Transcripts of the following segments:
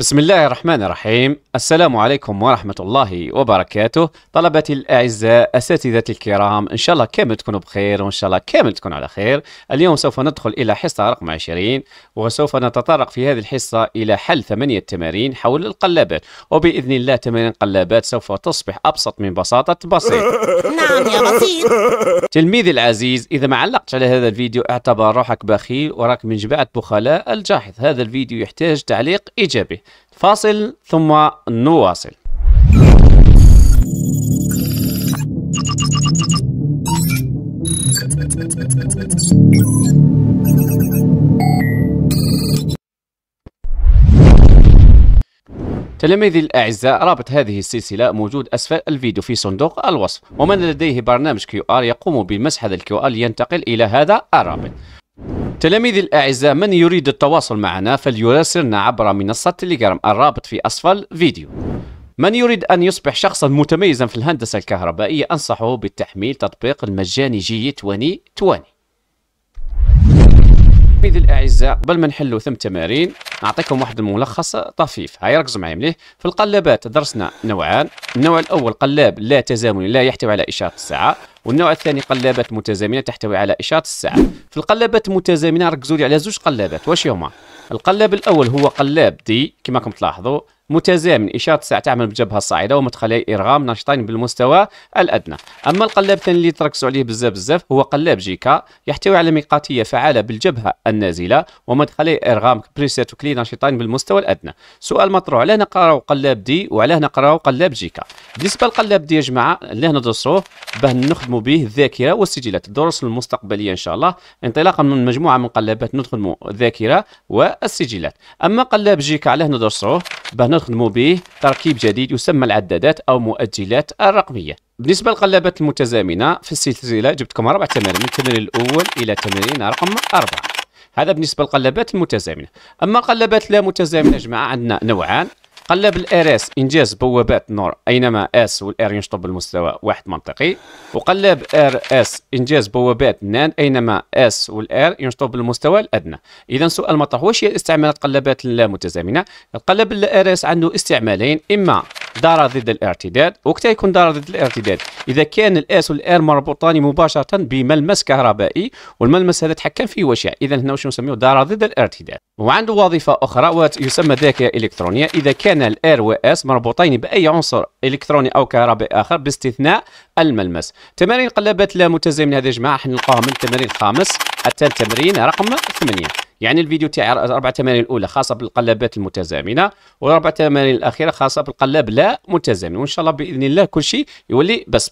بسم الله الرحمن الرحيم السلام عليكم ورحمة الله وبركاته طلبتي الأعزاء أساتذتي الكرام إن شاء الله كامل تكونوا بخير وإن شاء الله كامل تكونوا على خير اليوم سوف ندخل إلى حصة رقم 20 وسوف نتطرق في هذه الحصة إلى حل ثمانية تمارين حول القلابات وبإذن الله تمارين قلابات سوف تصبح أبسط من بساطة بسيط نعم يا بسيط تلميذي العزيز إذا ما علقتش على هذا الفيديو اعتبر روحك بخيل وراك من جماعة بخلاء الجاحظ هذا الفيديو يحتاج تعليق إيجابي فاصل ثم نواصل تلاميذي الأعزاء رابط هذه السلسلة موجود أسفل الفيديو في صندوق الوصف ومن لديه برنامج كيو آر يقوم بمسح هذا الكيو آر لينتقل إلى هذا الرابط تلاميذ الأعزاء من يريد التواصل معنا فليراسلنا عبر منصة تليجرام الرابط في أسفل فيديو من يريد أن يصبح شخصا متميزا في الهندسة الكهربائية أنصحه بالتحميل تطبيق المجاني جي 2020 حبيبي الاعزاء قبل ما نحلو ثم تمارين نعطيكم واحد الملخص طفيف هاي ركزوا معايا مليح في القلابات درسنا نوعان النوع الاول قلاب لا تزامني لا يحتوي على اشاره الساعه والنوع الثاني قلابات متزامنه تحتوي على اشاره الساعه في القلابات المتزامنه ركزوا لي على زوج قلابات واش هما القلاب الاول هو قلاب دي كما راكم تلاحظوا متزامن إشارة الساعة تعمل بجبهة صاعدة ومدخلي إرغام ناشطين بالمستوى الأدنى أما القلاب الثاني اللي تركزوا عليه بزاف بزاف هو قلاب جيكا يحتوي على ميقاتية فعالة بالجبهة النازلة ومدخلي إرغام بريسيت وكلي ناشطين بالمستوى الأدنى سؤال مطروح علاه نقراو قلاب دي وعلاه نقراو قلاب جيكا بالنسبة للقلاب دي يا جماعة اللي ندرسوه باه نخدموا به الذاكرة والسجلات الدروس المستقبلية إن شاء الله انطلاقا من مجموعة من قلابات نخدموا الذاكرة والسجلات أما قلاب جيكا علاه ندرسوه باه نخدموا به تركيب جديد يسمى العدادات أو مؤجلات الرقمية بالنسبة للقلابات المتزامنة في السلسلة جبتكم أربع تمارين من التمرين الأول إلى تمرين رقم أربعة هذا بالنسبة للقلابات المتزامنة أما القلابات لا متزامنة جماعة عندنا نوعان قلب الار اس انجاز بوابات نور اينما اس والار ينشطوا بالمستوى واحد منطقي وقلب ار اس انجاز بوابات نان اينما اس والار ينشطوا بالمستوى الادنى اذا سؤال مطروح واش هي استعمالات قلبات لا متزامنه القلب الار اس عنده استعمالين اما دار ضد الارتداد وقتها يكون دار ضد الارتداد اذا كان الاس والار مربوطان مباشره بملمس كهربائي والملمس هذا تحكم فيه وشع اذا هنا واش نسميه دار ضد الارتداد وعنده وظيفه اخرى ويسمى ذاكره الكترونيه اذا كان الار واس مربوطين باي عنصر الكتروني او كهربائي اخر باستثناء الملمس تمارين قلابات لا متزامنه هذه يا جماعه حنلقاها من التمرين الخامس حتى التمرين رقم 8 يعني الفيديو تاعي اربع تمارين الاولى خاصه بالقلبات المتزامنه والاربع تمارين الاخيره خاصه بالقلب لا متزامن وان شاء الله باذن الله كل شيء يولي بوس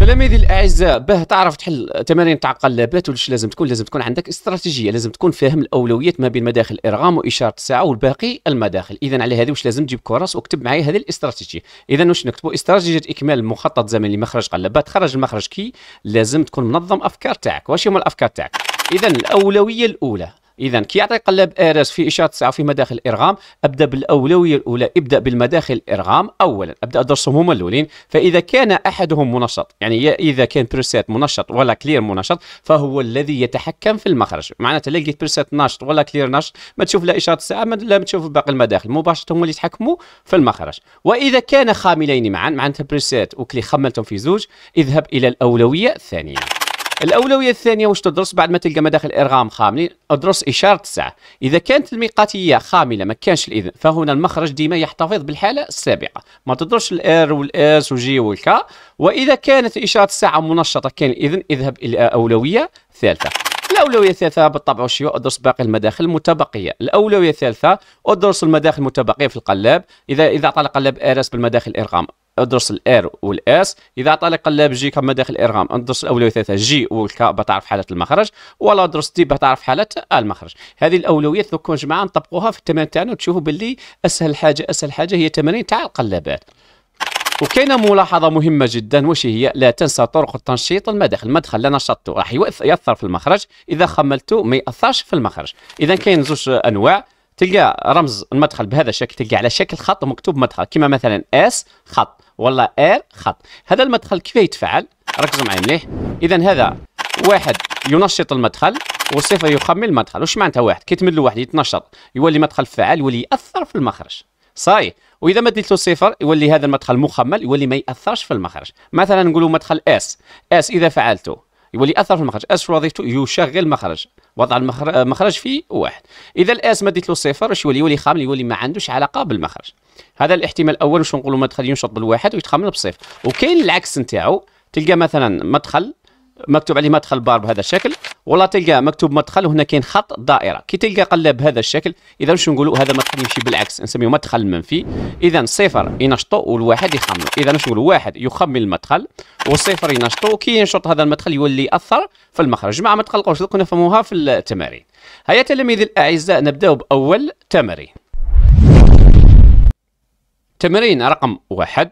تلاميذي الاعزاء باه تعرف تحل تمارين تاع قلابات واش لازم تكون لازم تكون عندك استراتيجيه لازم تكون فاهم الاولويات ما بين مداخل الارغام واشاره الساعه والباقي المداخل اذا على هذه واش لازم تجيب كورس واكتب معايا هذه الاستراتيجيه اذا واش نكتبوا استراتيجيه اكمال مخطط زمني لمخرج قلابات خرج المخرج كي لازم تكون منظم افكار تاعك واش هما الافكار تاعك اذا الاولويه الاولى اذا كي يعطي قلب ارس في اشاره الساعه في مداخل الارغام ابدا بالاولويه الاولى ابدا بالمداخل الارغام اولا ابدا ادرسهم هما الاولين فاذا كان احدهم منشط يعني اذا كان بريسيت منشط ولا كلير منشط فهو الذي يتحكم في المخرج معناتها لا لقيت بريسيت ناشط ولا كلير ناشط ما تشوف لا اشاره 9 لا تشوف باقي المداخل مباشره هما اللي يتحكموا في المخرج واذا كان خاملين معا معناتها بريسيت وكلي خملتهم في زوج اذهب الى الاولويه الثانيه الاولويه الثانيه واش تدرس بعد ما تلقى مداخل ارغام خامل ادرس اشاره الساعه اذا كانت الميقاتيه خامله ما كانش الاذن فهنا المخرج ديما يحتفظ بالحاله السابقه ما تدرس الار والاس وجي والكا واذا كانت اشاره الساعه منشطه كان الاذن اذهب الى اولويه ثالثه الأولوية الثالثة بالطبع هي؟ أدرس باقي المداخل المتبقية الأولوية الثالثة أدرس المداخل المتبقية في القلاب إذا إذا أعطى القلاب آرس بالمداخل إرغام، ادرس الار والاس اذا عطى لك قلاب جي كما داخل الارغام ادرس الاولويه ثلاثه جي والكا بتعرف حاله المخرج ولا ادرس دي بتعرف حاله المخرج هذه الاولويات دوك جماعه نطبقوها في التمارين تاعنا وتشوفوا باللي اسهل حاجه اسهل حاجه هي التمارين تاع القلابات وكاينه ملاحظه مهمه جدا واش هي لا تنسى طرق التنشيط المداخل المدخل لا نشطته راح ياثر في المخرج اذا خملته ما ياثرش في المخرج اذا كاين زوج انواع تلقى رمز المدخل بهذا الشكل تلقى على شكل خط مكتوب مدخل كما مثلا اس خط ولا ار خط هذا المدخل كيف يتفعل ركزوا معي مليح اذا هذا واحد ينشط المدخل وصفر يخمل المدخل واش معناتها واحد كي تملو واحد يتنشط يولي مدخل فعال يولي ياثر في المخرج صاي واذا مديت له صفر يولي هذا المدخل مخمل يولي ما ياثرش في المخرج مثلا نقولوا مدخل اس اس اذا فعلته يولي ياثر في المخرج اس في وظيفته يشغل المخرج وضع المخرج آه، في واحد اذا الاس ديت له صفر واش يولي يولي خامل يولي ما عندوش علاقه بالمخرج هذا الاحتمال الاول واش نقولوا مدخل ينشط بالواحد ويتخامل بصفر وكاين العكس نتاعو تلقى مثلا مدخل مكتوب عليه مدخل بار بهذا الشكل ولا تلقى مكتوب مدخل وهنا كاين خط دائره كي تلقى قلب بهذا الشكل اذا واش نقولوا هذا مدخل يمشي بالعكس نسميه مدخل منفي اذا صفر ينشطوا والواحد يخملوا اذا واش نقولوا واحد يخمل المدخل والصفر ينشطوا كي ينشط هذا المدخل يولي ياثر في المخرج مع تقلقوش القوس نفهموها في التمارين هيا تلاميذ الاعزاء نبداو باول تمرين تمرين رقم واحد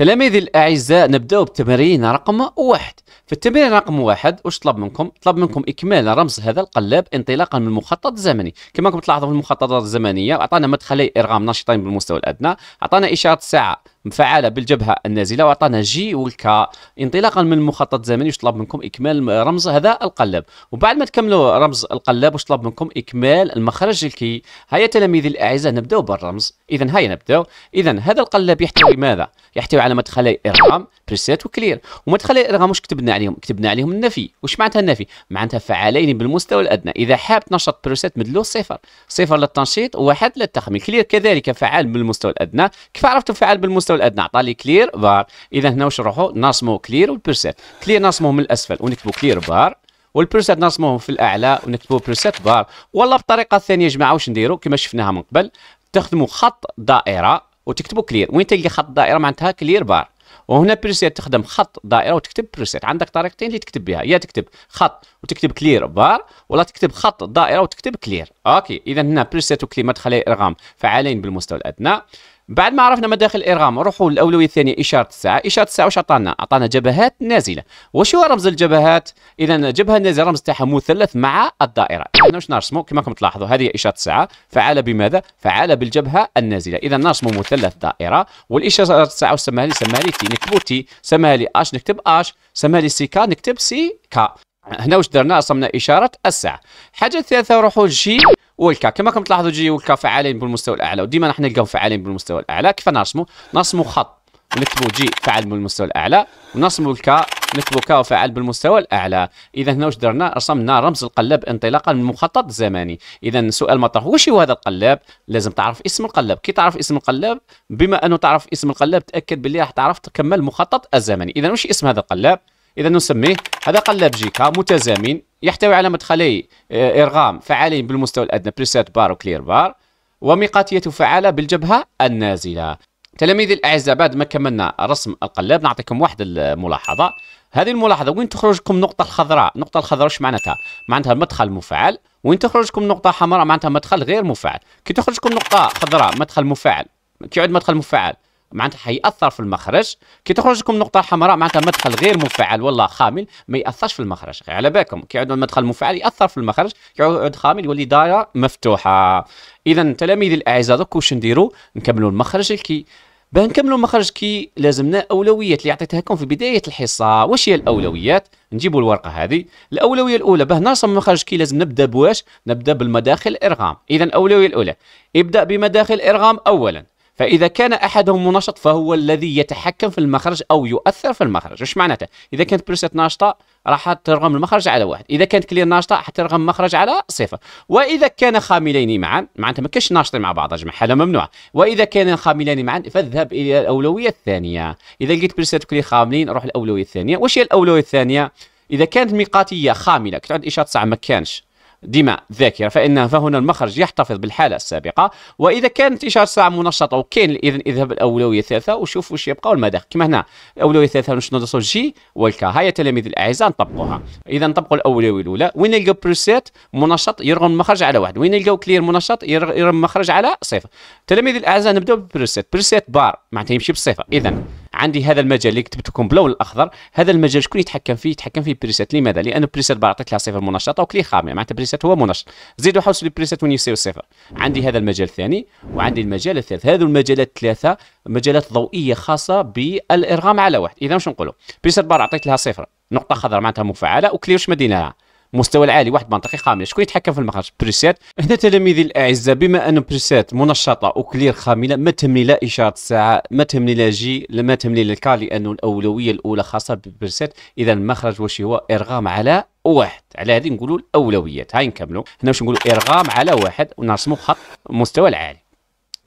تلاميذي الأعزاء نبداو بالتمرين رقم واحد في التمرين رقم واحد واش طلب منكم؟ طلب منكم إكمال رمز هذا القلاب انطلاقا من مخطط زمني كما راكم تلاحظوا في المخططات الزمنيه أعطانا مدخلي إرغام نشطين بالمستوى الأدنى أعطانا إشارة الساعه مفعله بالجبهه النازله واعطانا جي والكا انطلاقا من المخطط الزمني واش طلب منكم اكمال رمز هذا القلب وبعد ما تكملوا رمز القلب واش طلب منكم اكمال المخرج الكي هيا تلاميذي الاعزاء نبداو بالرمز اذا هيا نبداو اذا هذا القلب يحتوي ماذا يحتوي على مدخلي ارغام بريسيت وكلير ومدخلي ارغام واش كتبنا عليهم كتبنا عليهم النفي واش معناتها النفي معناتها فعالين بالمستوى الادنى اذا حاب تنشط بريسيت مدلو صفر صفر للتنشيط وواحد للتخمين كلير كذلك فعال بالمستوى الادنى كيف عرفتوا فعال بالمستوى المستوى الادنى عطى لي كلير بار اذا هنا واش نروحوا ناصمو كلير والبرسيت كلير ناصموه من الاسفل ونكتبوا كلير بار والبرسيت ناصموه في الاعلى ونكتبوا برسيت بار ولا بالطريقه الثانيه يا جماعه واش نديروا كما شفناها من قبل تخدموا خط دائره وتكتبوا كلير وين تلقى خط دائره معناتها كلير بار وهنا برسيت تخدم خط دائره وتكتب برسيت عندك طريقتين اللي تكتب بها يا تكتب خط وتكتب كلير بار ولا تكتب خط دائره وتكتب كلير اوكي اذا هنا برسيت وكلمه تخلي ارغام فعالين بالمستوى الادنى بعد ما عرفنا مداخل الارغام نروحوا للاولويه الثانيه اشاره الساعه اشاره الساعه واش عطانا عطانا جبهات نازله وش هو رمز الجبهات اذا جبهه النازله رمز تاعها مثلث مع الدائره احنا واش نرسموا كما راكم تلاحظوا هذه اشاره الساعه فعاله بماذا فعاله بالجبهه النازله اذا نرسموا مثلث دائره والاشاره الساعه واش سماها لي سماها لي تي نكتبوا تي سماها لي اش نكتب اش سماها لي سي كا نكتب سي كا هنا واش درنا رسمنا اشاره الساعه حاجه ثالثه نروحوا لجي والكا كما راكم تلاحظوا جي والكا فعالين بالمستوى الاعلى وديما راح نلقاو فعالين بالمستوى الاعلى كيف نرسموا نرسموا خط نكتبوا جي فعال بالمستوى الاعلى ونرسموا الكا نكتبوا كا فعال بالمستوى الاعلى اذا هنا واش درنا رسمنا رمز القلب انطلاقا من مخطط زمني اذا سؤال المطروح واش هو هذا القلب لازم تعرف اسم القلب كي تعرف اسم القلب بما انه تعرف اسم القلب تاكد بلي راح تعرف تكمل مخطط الزمني اذا واش اسم هذا القلب إذا نسميه هذا قلب جيكا متزامن يحتوي على مدخلي آه، إرغام فعالين بالمستوى الأدنى بريسات بار وكلير بار وميقاتية فعالة بالجبهة النازلة تلاميذي الأعزاء بعد ما كملنا رسم القلاب نعطيكم واحد الملاحظة هذه الملاحظة وين تخرجكم النقطة الخضراء النقطة الخضراء واش معناتها معناتها مدخل مفعل وين تخرجكم نقطة حمراء معناتها مدخل غير مفعل كي تخرجكم نقطة خضراء مدخل مفعل كيعود مدخل مفعل معناتها حيأثر في المخرج كي تخرج لكم نقطة حمراء معناتها مدخل غير مفعل والله خامل ما يأثرش في المخرج على بالكم كي يعود المدخل مفعل يأثر في المخرج كي يعود خامل يولي دايرة مفتوحة إذا تلاميذي الأعزاء دوك واش نديرو نكملوا المخرج الكي باه نكملوا المخرج كي لازمنا اولويات اللي عطيتها لكم في بدايه الحصه واش هي الاولويات نجيبوا الورقه هذه الاولويه الاولى باه نرسم المخرج كي لازم نبدا بواش نبدا بالمداخل ارغام اذا الاولويه الاولى ابدا بمداخل ارغام اولا فاذا كان احدهم منشط فهو الذي يتحكم في المخرج او يؤثر في المخرج ايش معناته اذا كانت بريست ناشطه راح ترغم المخرج على واحد اذا كانت كلير ناشطه حترغم المخرج على صفر واذا كان خاملين معا معناتها ما كانش ناشطين مع بعض أجمع حاله ممنوعه واذا كان خاملين معا فاذهب الى الاولويه الثانيه اذا لقيت بريست كلير خاملين روح الاولويه الثانيه واش هي الاولويه الثانيه اذا كانت ميقاتيه خامله كنت عند اشاره ساعه ما كانش دماء ذاكرة فإن فهنا المخرج يحتفظ بالحالة السابقة وإذا كانت إشارة ساعة منشطة وكاين إذن اذهب الأولوية الثالثة وشوف واش يبقى والمداخل كما هنا الأولوية الثالثة شنو ندرسوا جي والكا هيا تلاميذ الأعزاء نطبقوها إذا نطبقوا الأولوية الأولى وين نلقاو بروسيت منشط يرغم المخرج على واحد وين نلقاو كلير منشط يرغم المخرج على صفر تلاميذ الأعزاء نبداو بروسيت بروسيت بار معناتها يمشي بالصفر إذا عندي هذا المجال اللي كتبت لكم بلون الاخضر هذا المجال شكون يتحكم فيه يتحكم فيه بريسيت لماذا لان بريسيت بار عطيت لها صفر منشطه وكلي خاميه معناتها بريسيت هو منشط زيد وحوس بريسيت وين يساوي صفر عندي هذا المجال الثاني وعندي المجال الثالث هذو المجالات الثلاثه مجالات ضوئيه خاصه بالارغام على واحد اذا واش نقولوا بريسيت بار عطيت لها صفر نقطه خضراء معناتها مفعله وكلير مديناها مستوى العالي واحد المنطقي خامله شكون يتحكم في المخرج بريسيت هنا تلاميذي الاعزاء بما ان بريسيت منشطه وكلير خامله ما تهمني لا اشاره الساعه ما تهمني لا جي ما تهمني لا كا لانه الاولويه الاولى خاصه ببريسيت اذا المخرج واش هو ارغام على واحد على هذه نقولوا الاولويات هاي نكملوا هنا واش نقولوا ارغام على واحد ونرسموا خط المستوى العالي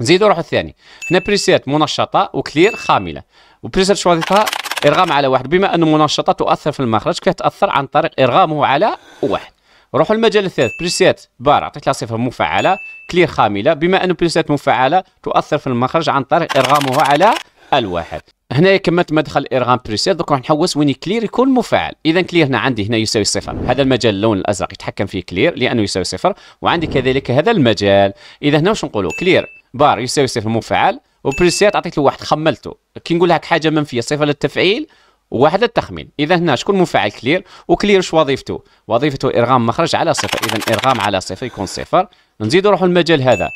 نزيدوا روحوا الثاني هنا بريسيت منشطه وكلير خامله وبريسيت شو وظيفتها ارغام على واحد بما ان منشطه تؤثر في المخرج كتاثر عن طريق ارغامه على واحد روح للمجال الثالث بريسيت بار عطيت لها صفه مفعله كلير خامله بما ان بريسيت مفعله تؤثر في المخرج عن طريق ارغامه على الواحد هنايا كملت مدخل ارغام بريسيت دوك راح نحوس وين كلير يكون مفعل اذا كلير هنا عندي هنا يساوي صفر هذا المجال اللون الازرق يتحكم فيه كلير لانه يساوي صفر وعندي كذلك هذا المجال اذا هنا واش نقولوا كلير بار يساوي صفر مفعل وبريسيت عطيت له واحد خملته كي نقول لك حاجه منفيه صفه للتفعيل وواحد للتخمين اذا هنا شكون مفعل كلير وكلير شو وظيفته وظيفته ارغام مخرج على صفر اذا ارغام على صفر يكون صفر نزيد نروحوا للمجال هذا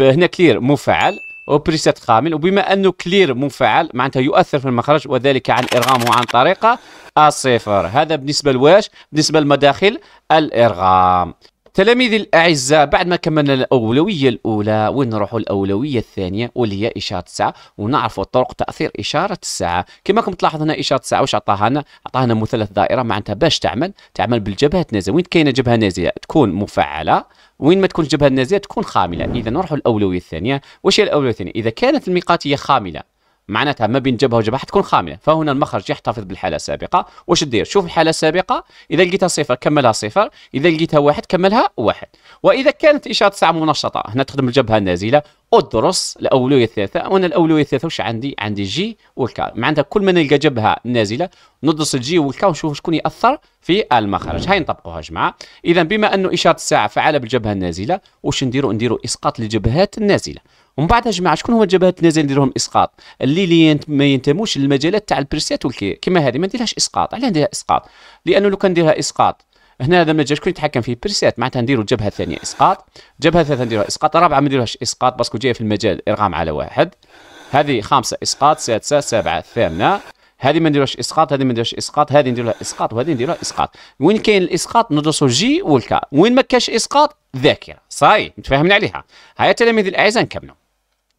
هنا كلير مفعل وبريسيت خامل وبما انه كلير مفعل معناتها يؤثر في المخرج وذلك عن ارغامه عن طريقه الصفر آه، هذا بالنسبه لواش بالنسبه لمداخل الارغام تلاميذي الأعزاء بعد ما كملنا الأولوية الأولى ونروحوا الأولوية الثانية واللي هي إشارة الساعة ونعرفوا طرق تأثير إشارة الساعة كما كم تلاحظ هنا إشارة الساعة واش عطاها لنا عطاها لنا مثلث دائرة معناتها باش تعمل تعمل بالجبهة النازية وين كاينة جبهة نازلة تكون مفعلة وين ما تكون الجبهة النازلة تكون خاملة إذا نروحوا الأولوية الثانية واش هي الأولوية الثانية إذا كانت الميقاتية خاملة معناتها ما بين جبهه وجبهه حتكون خامله فهنا المخرج يحتفظ بالحاله السابقه واش دير شوف الحاله السابقه اذا لقيتها صفر كملها صفر اذا لقيتها واحد كملها واحد واذا كانت اشاره ساعه منشطه هنا تخدم الجبهه النازله ادرس الاولويه الثالثه وانا الاولويه الثالثه واش عندي عندي جي والكا معناتها كل ما نلقى جبهه نازله ندرس الجي والكا ونشوف شكون ياثر في المخرج هاي نطبقوها يا جماعه اذا بما انه اشاره الساعه فعاله بالجبهه النازله واش نديروا نديروا اسقاط للجبهات النازله ومن بعدها جماعه شكون هو جبهات اللي نديرهم اسقاط اللي لي ما ينتموش للمجالات تاع البرسيات والكي كما هذه ما نديرهاش اسقاط علاه نديرها اسقاط لانه لو كان نديرها اسقاط هنا هذا المجال شكون يتحكم فيه برسيات معناتها نديروا الجبهه الثانيه اسقاط الجبهه الثالثه نديروها اسقاط الرابعه ما نديروهاش اسقاط باسكو جايه في المجال ارغام على واحد هذه خامسه اسقاط سادسه سابعه ثامنه هذه ما نديروهاش اسقاط هذه ما نديروهاش اسقاط هذه نديروها اسقاط وهذه نديروها اسقاط وين كاين الاسقاط ندرسوا جي والكا وين ما كاش اسقاط ذاكره صاي متفاهمين عليها هيا التلاميذ الاعزاء نكملوا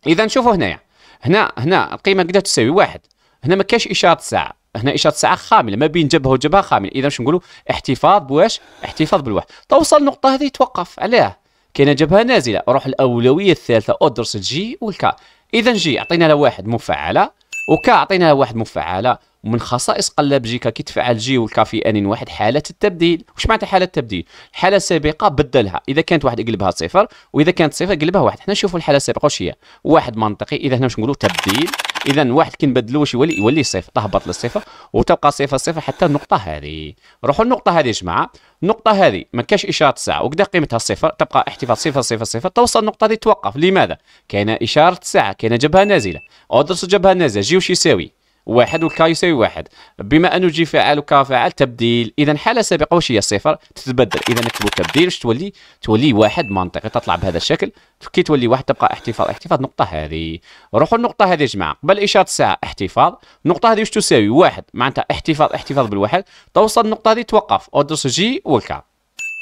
اذا شوفوا هنايا هنا هنا القيمه نقدر تساوي واحد هنا ما كاش اشاره ساعه هنا اشاره ساعه خامله ما بين جبهه وجبهه خامله اذا واش نقولوا احتفاظ بواش احتفاظ بالواحد توصل النقطه هذه توقف علاه كاينه جبهه نازله روح الاولويه الثالثه ادرس الجي والكا اذا جي عطينا لها واحد مفعله وكا عطينا لها واحد مفعله ومن خصائص قلب جيكا تفعل جي ان واحد حالة التبديل واش معناتها حالة التبديل حالة سابقة بدلها إذا كانت واحد يقلبها صفر وإذا كانت صفر قلبها واحد حنا نشوفوا الحالة السابقة واش هي واحد منطقي إذا هنا واش نقولوا تبديل إذا واحد كي نبدلو واش يولي يولي صفر تهبط للصفر وتبقى صفر صفر حتى النقطة هذه روحوا النقطة هذه يا جماعة النقطة هذه ما كاش إشارة ساعة وكدا قيمتها صفر تبقى احتفاظ صفر صفر صفر توصل النقطة هذه توقف لماذا؟ كاينة إشارة ساعة كاينة جبهة نازلة أدرسوا جبهة نازلة جي واش يساوي واحد والكا يساوي واحد بما انه جي فاعل وكا فاعل تبديل اذا حاله سابقه واش هي صفر تتبدل اذا نكتبوا تبديل واش تولي تولي واحد منطقي تطلع بهذا الشكل كي تولي واحد تبقى احتفاظ احتفاظ نقطه هذه روحوا للنقطه هذه يا جماعه قبل اشاره الساعه احتفاظ النقطه هذه واش تساوي واحد معناتها احتفاظ احتفاظ بالواحد توصل النقطه هذه توقف ادرس جي والكا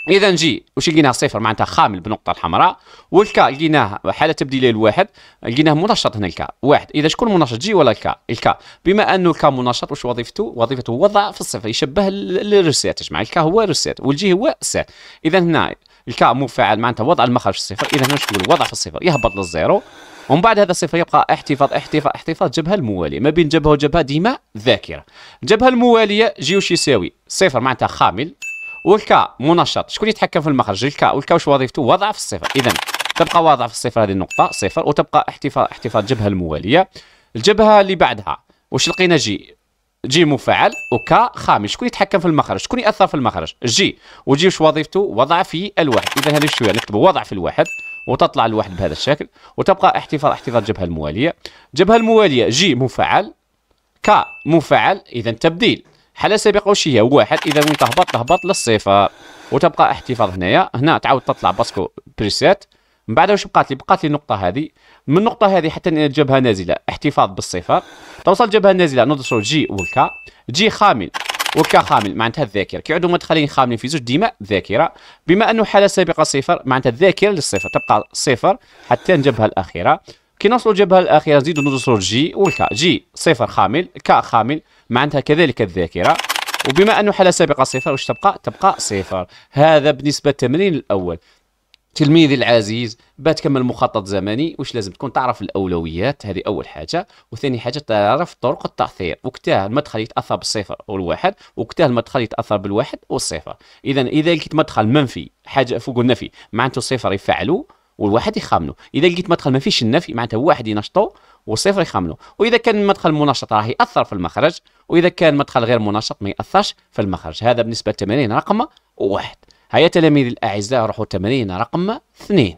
اذا جي واش لقيناه صفر معناتها خامل بالنقطه الحمراء والكا لقيناه حاله تبديليه الواحد لقيناه منشط هنا الكا واحد اذا شكون منشط جي ولا الكا الكا بما انه الكا منشط واش وظيفته وظيفته وضع في الصفر يشبه الرسات جماعه الكا هو رسات والجي هو سات اذا هنا الكا مفعل معناتها وضع المخرج في الصفر اذا هنا شكون وضع في الصفر يهبط للزيرو ومن بعد هذا الصفر يبقى احتفاظ احتفاظ احتفاظ جبهه المواليه ما بين جبهه وجبهه ديما ذاكره الجبهه المواليه جي واش يساوي صفر معناتها خامل والكا منشط شكون يتحكم في المخرج الكا والكا واش وظيفته وضع في الصفر اذا تبقى واضع في الصفر هذه النقطه صفر وتبقى احتفاظ احتفاظ جبهه المواليه الجبهه اللي بعدها واش لقينا جي جي مفعل وكا خامس شكون يتحكم في المخرج شكون ياثر في المخرج جي وجي واش وظيفته وضع في الواحد اذا هذه شويه نكتبوا وضع في الواحد وتطلع الواحد بهذا الشكل وتبقى احتفاظ احتفاظ الجبهه المواليه الجبهه المواليه جي مفعل كا مفعل اذا تبديل حالة سابقة واش هي واحد إذا وين تهبط تهبط للصفر وتبقى احتفاظ هنايا هنا تعاود تطلع باسكو بريسات من بعد واش بقات لي بقات لي النقطة هذه من النقطة هذه حتى الجبهة نازلة احتفاظ بالصفر توصل الجبهة النازلة ندرسو جي والكا جي خامل والكا خامل معناتها الذاكرة كيعودوا مدخلين خاملين في زوج ديما ذاكرة بما أنه حالة سابقة صفر معناتها الذاكرة للصفر تبقى صفر حتى الجبهة الأخيرة كي نصلوا الجبهه الاخيره نزيدوا ندرسوا جي والكا جي صفر خامل كا خامل معناتها كذلك الذاكره وبما انه حاله سابقه صفر واش تبقى تبقى صفر هذا بالنسبه للتمرين الاول تلميذي العزيز باه تكمل مخطط زمني واش لازم تكون تعرف الاولويات هذه اول حاجه وثاني حاجه تعرف طرق التاثير وقتها المدخل يتاثر بالصفر والواحد وقتها المدخل يتاثر بالواحد والصفر اذا اذا لقيت مدخل منفي حاجه فوق النفي معناته الصفر يفعلوا والواحد يخامنو اذا لقيت مدخل ما فيش النفي معناتها واحد ينشطو والصفر يخامنو واذا كان مدخل منشط راه ياثر في المخرج واذا كان مدخل غير منشط ما ياثرش في المخرج هذا بالنسبه للتمارين رقم واحد هيا تلاميذي الاعزاء روحوا التمارين رقم اثنين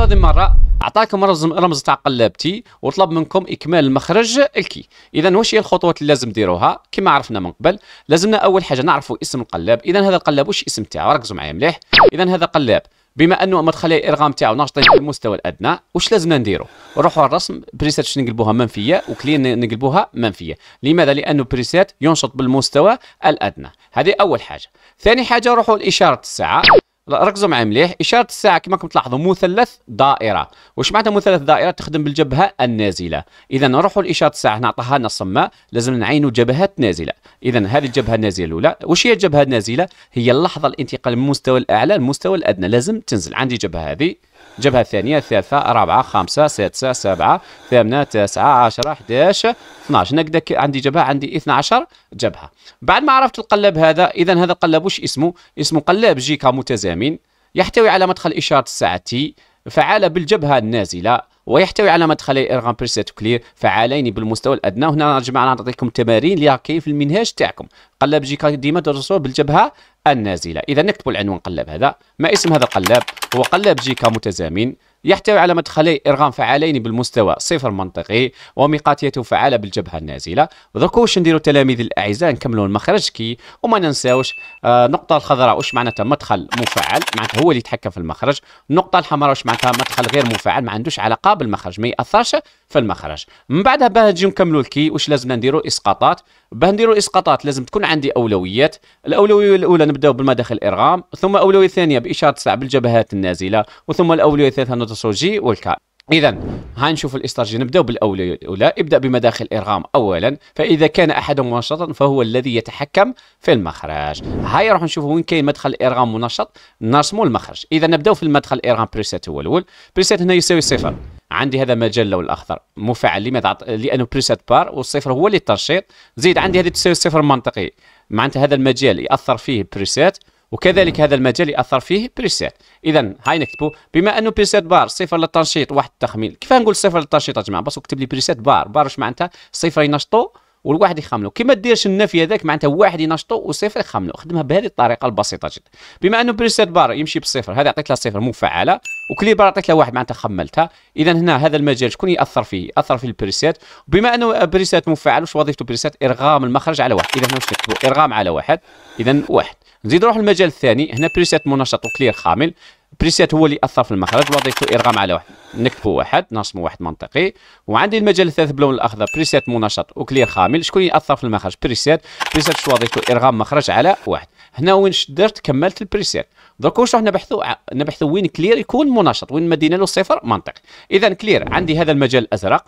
هذه المره اعطاكم رمز رمز تاع قلابتي وطلب منكم اكمال المخرج الكي اذا واش هي الخطوات اللي لازم ديروها كما عرفنا من قبل لازمنا اول حاجه نعرفوا اسم القلاب اذا هذا القلاب واش اسم تاعو ركزوا معايا مليح اذا هذا قلاب بما انه مدخل الارغام تاعو ناشطين في المستوى الادنى واش لازمنا نديرو نروحوا الرسم بريسيرش نقلبوها منفيه وكلين نقلبوها منفيه لماذا لانه بريسيت ينشط بالمستوى الادنى هذه اول حاجه ثاني حاجه نروحوا لاشاره الساعه ركزوا معايا مليح اشاره الساعه كما كنت تلاحظوا مثلث دائره واش معناتها مثلث دائره تخدم بالجبهه النازله اذا نروحوا لاشاره الساعه هنا عطاها لنا صماء لازم نعينوا جبهات نازله اذا هذه الجبهه النازله الاولى واش هي الجبهه النازله هي اللحظه الانتقال من المستوى الاعلى للمستوى الادنى لازم تنزل عندي جبهه هذه الجبهة الثانية الثالثة أربعة خمسة ستة سبعة ثمانية تسعة عشرة 11 12 نقدر عندي جبهة عندي 12 جبهة بعد ما عرفت القلب هذا إذا هذا القلب وش اسمه؟ اسمه قلاب جيكا متزامن يحتوي على مدخل إشارة الساعة تي فعال بالجبهة النازلة ويحتوي على مدخلي ارغام بريست كلير فعالين بالمستوى الادنى هنا يا جماعه نعطيكم تمارين اللي كيف في المنهاج تاعكم قلب جيكا ديما درسوه بالجبهه النازله اذا نكتبوا العنوان قلب هذا ما اسم هذا القلاب هو قلب جيكا متزامن يحتوي على مدخلي إرغام فعالين بالمستوى صفر منطقي وميقاتيته فعالة بالجبهة النازلة دركو واش نديروا تلاميذ الأعزاء نكملوا المخرج كي وما ننساوش آه النقطة الخضراء واش معناتها مدخل مفعل معناتها هو اللي يتحكم في المخرج النقطة الحمراء واش معناتها مدخل غير مفعل ما عندوش علاقة بالمخرج ما يأثرش في المخرج من بعدها باه نجيو نكملوا الكي واش لازمنا نديروا اسقاطات باه نديروا اسقاطات لازم تكون عندي اولويات الاولويه الاولى نبداو بالمداخل الارغام ثم اولويه ثانيه باشاره الساعه بالجبهات النازله وثم الاولويه الثالثه السوجي والكاء إذا هنشوف الاسترجي نبدأ بالأولى الأولى ابدأ بمداخل الإرغام أولا فإذا كان أحدهم منشطا فهو الذي يتحكم في المخرج هاي راح نشوف وين كاين مدخل إرغام منشط نرسموا المخرج إذا نبداو في المدخل الارغام بريسيت هو الأول بريسيت هنا يساوي صفر عندي هذا مجال اللون الاخضر مفعل لماذا لانه بريسيت بار والصفر هو للتنشيط زيد عندي هذه تساوي صفر منطقي معناتها هذا المجال ياثر فيه بريسيت وكذلك هذا المجال ياثر فيه بريسيت اذا هاي نكتبوا بما انه بريسيت بار صفر للتنشيط واحد التخمين كيف نقول صفر للتنشيط يا جماعه بس اكتب لي بريسيت بار بار واش معناتها صفر ينشطوا والواحد يخملو كيما ديرش النفي هذاك معناتها واحد ينشطو وصفر يخملو خدمها بهذه الطريقه البسيطه جدا بما انه بريسيت بار يمشي بالصفر هذا يعطيك لها صفر مفعله وكلي بار يعطيك لها واحد معناتها خملتها اذا هنا هذا المجال شكون ياثر فيه ياثر في البريسيت بما انه بريسيت مفعل واش وظيفته بريسيت ارغام المخرج على واحد اذا هنا واش ارغام على واحد اذا واحد نزيد نروح للمجال الثاني هنا بريسيت منشط وكلير خامل بريسيت هو اللي اثر في المخرج وظيفته ارغام على واحد نكتبوا واحد نرسموا واحد منطقي وعندي المجال الثالث باللون الاخضر بريسيت منشط وكلير خامل شكون ياثر في المخرج بريسيت بريسيت شو وظيفته ارغام مخرج على واحد هنا وين درت كملت البريسيت دوك واش راح نبحثوا نبحثوا وين كلير يكون منشط وين مدينه له صفر منطقي اذا كلير عندي هذا المجال الازرق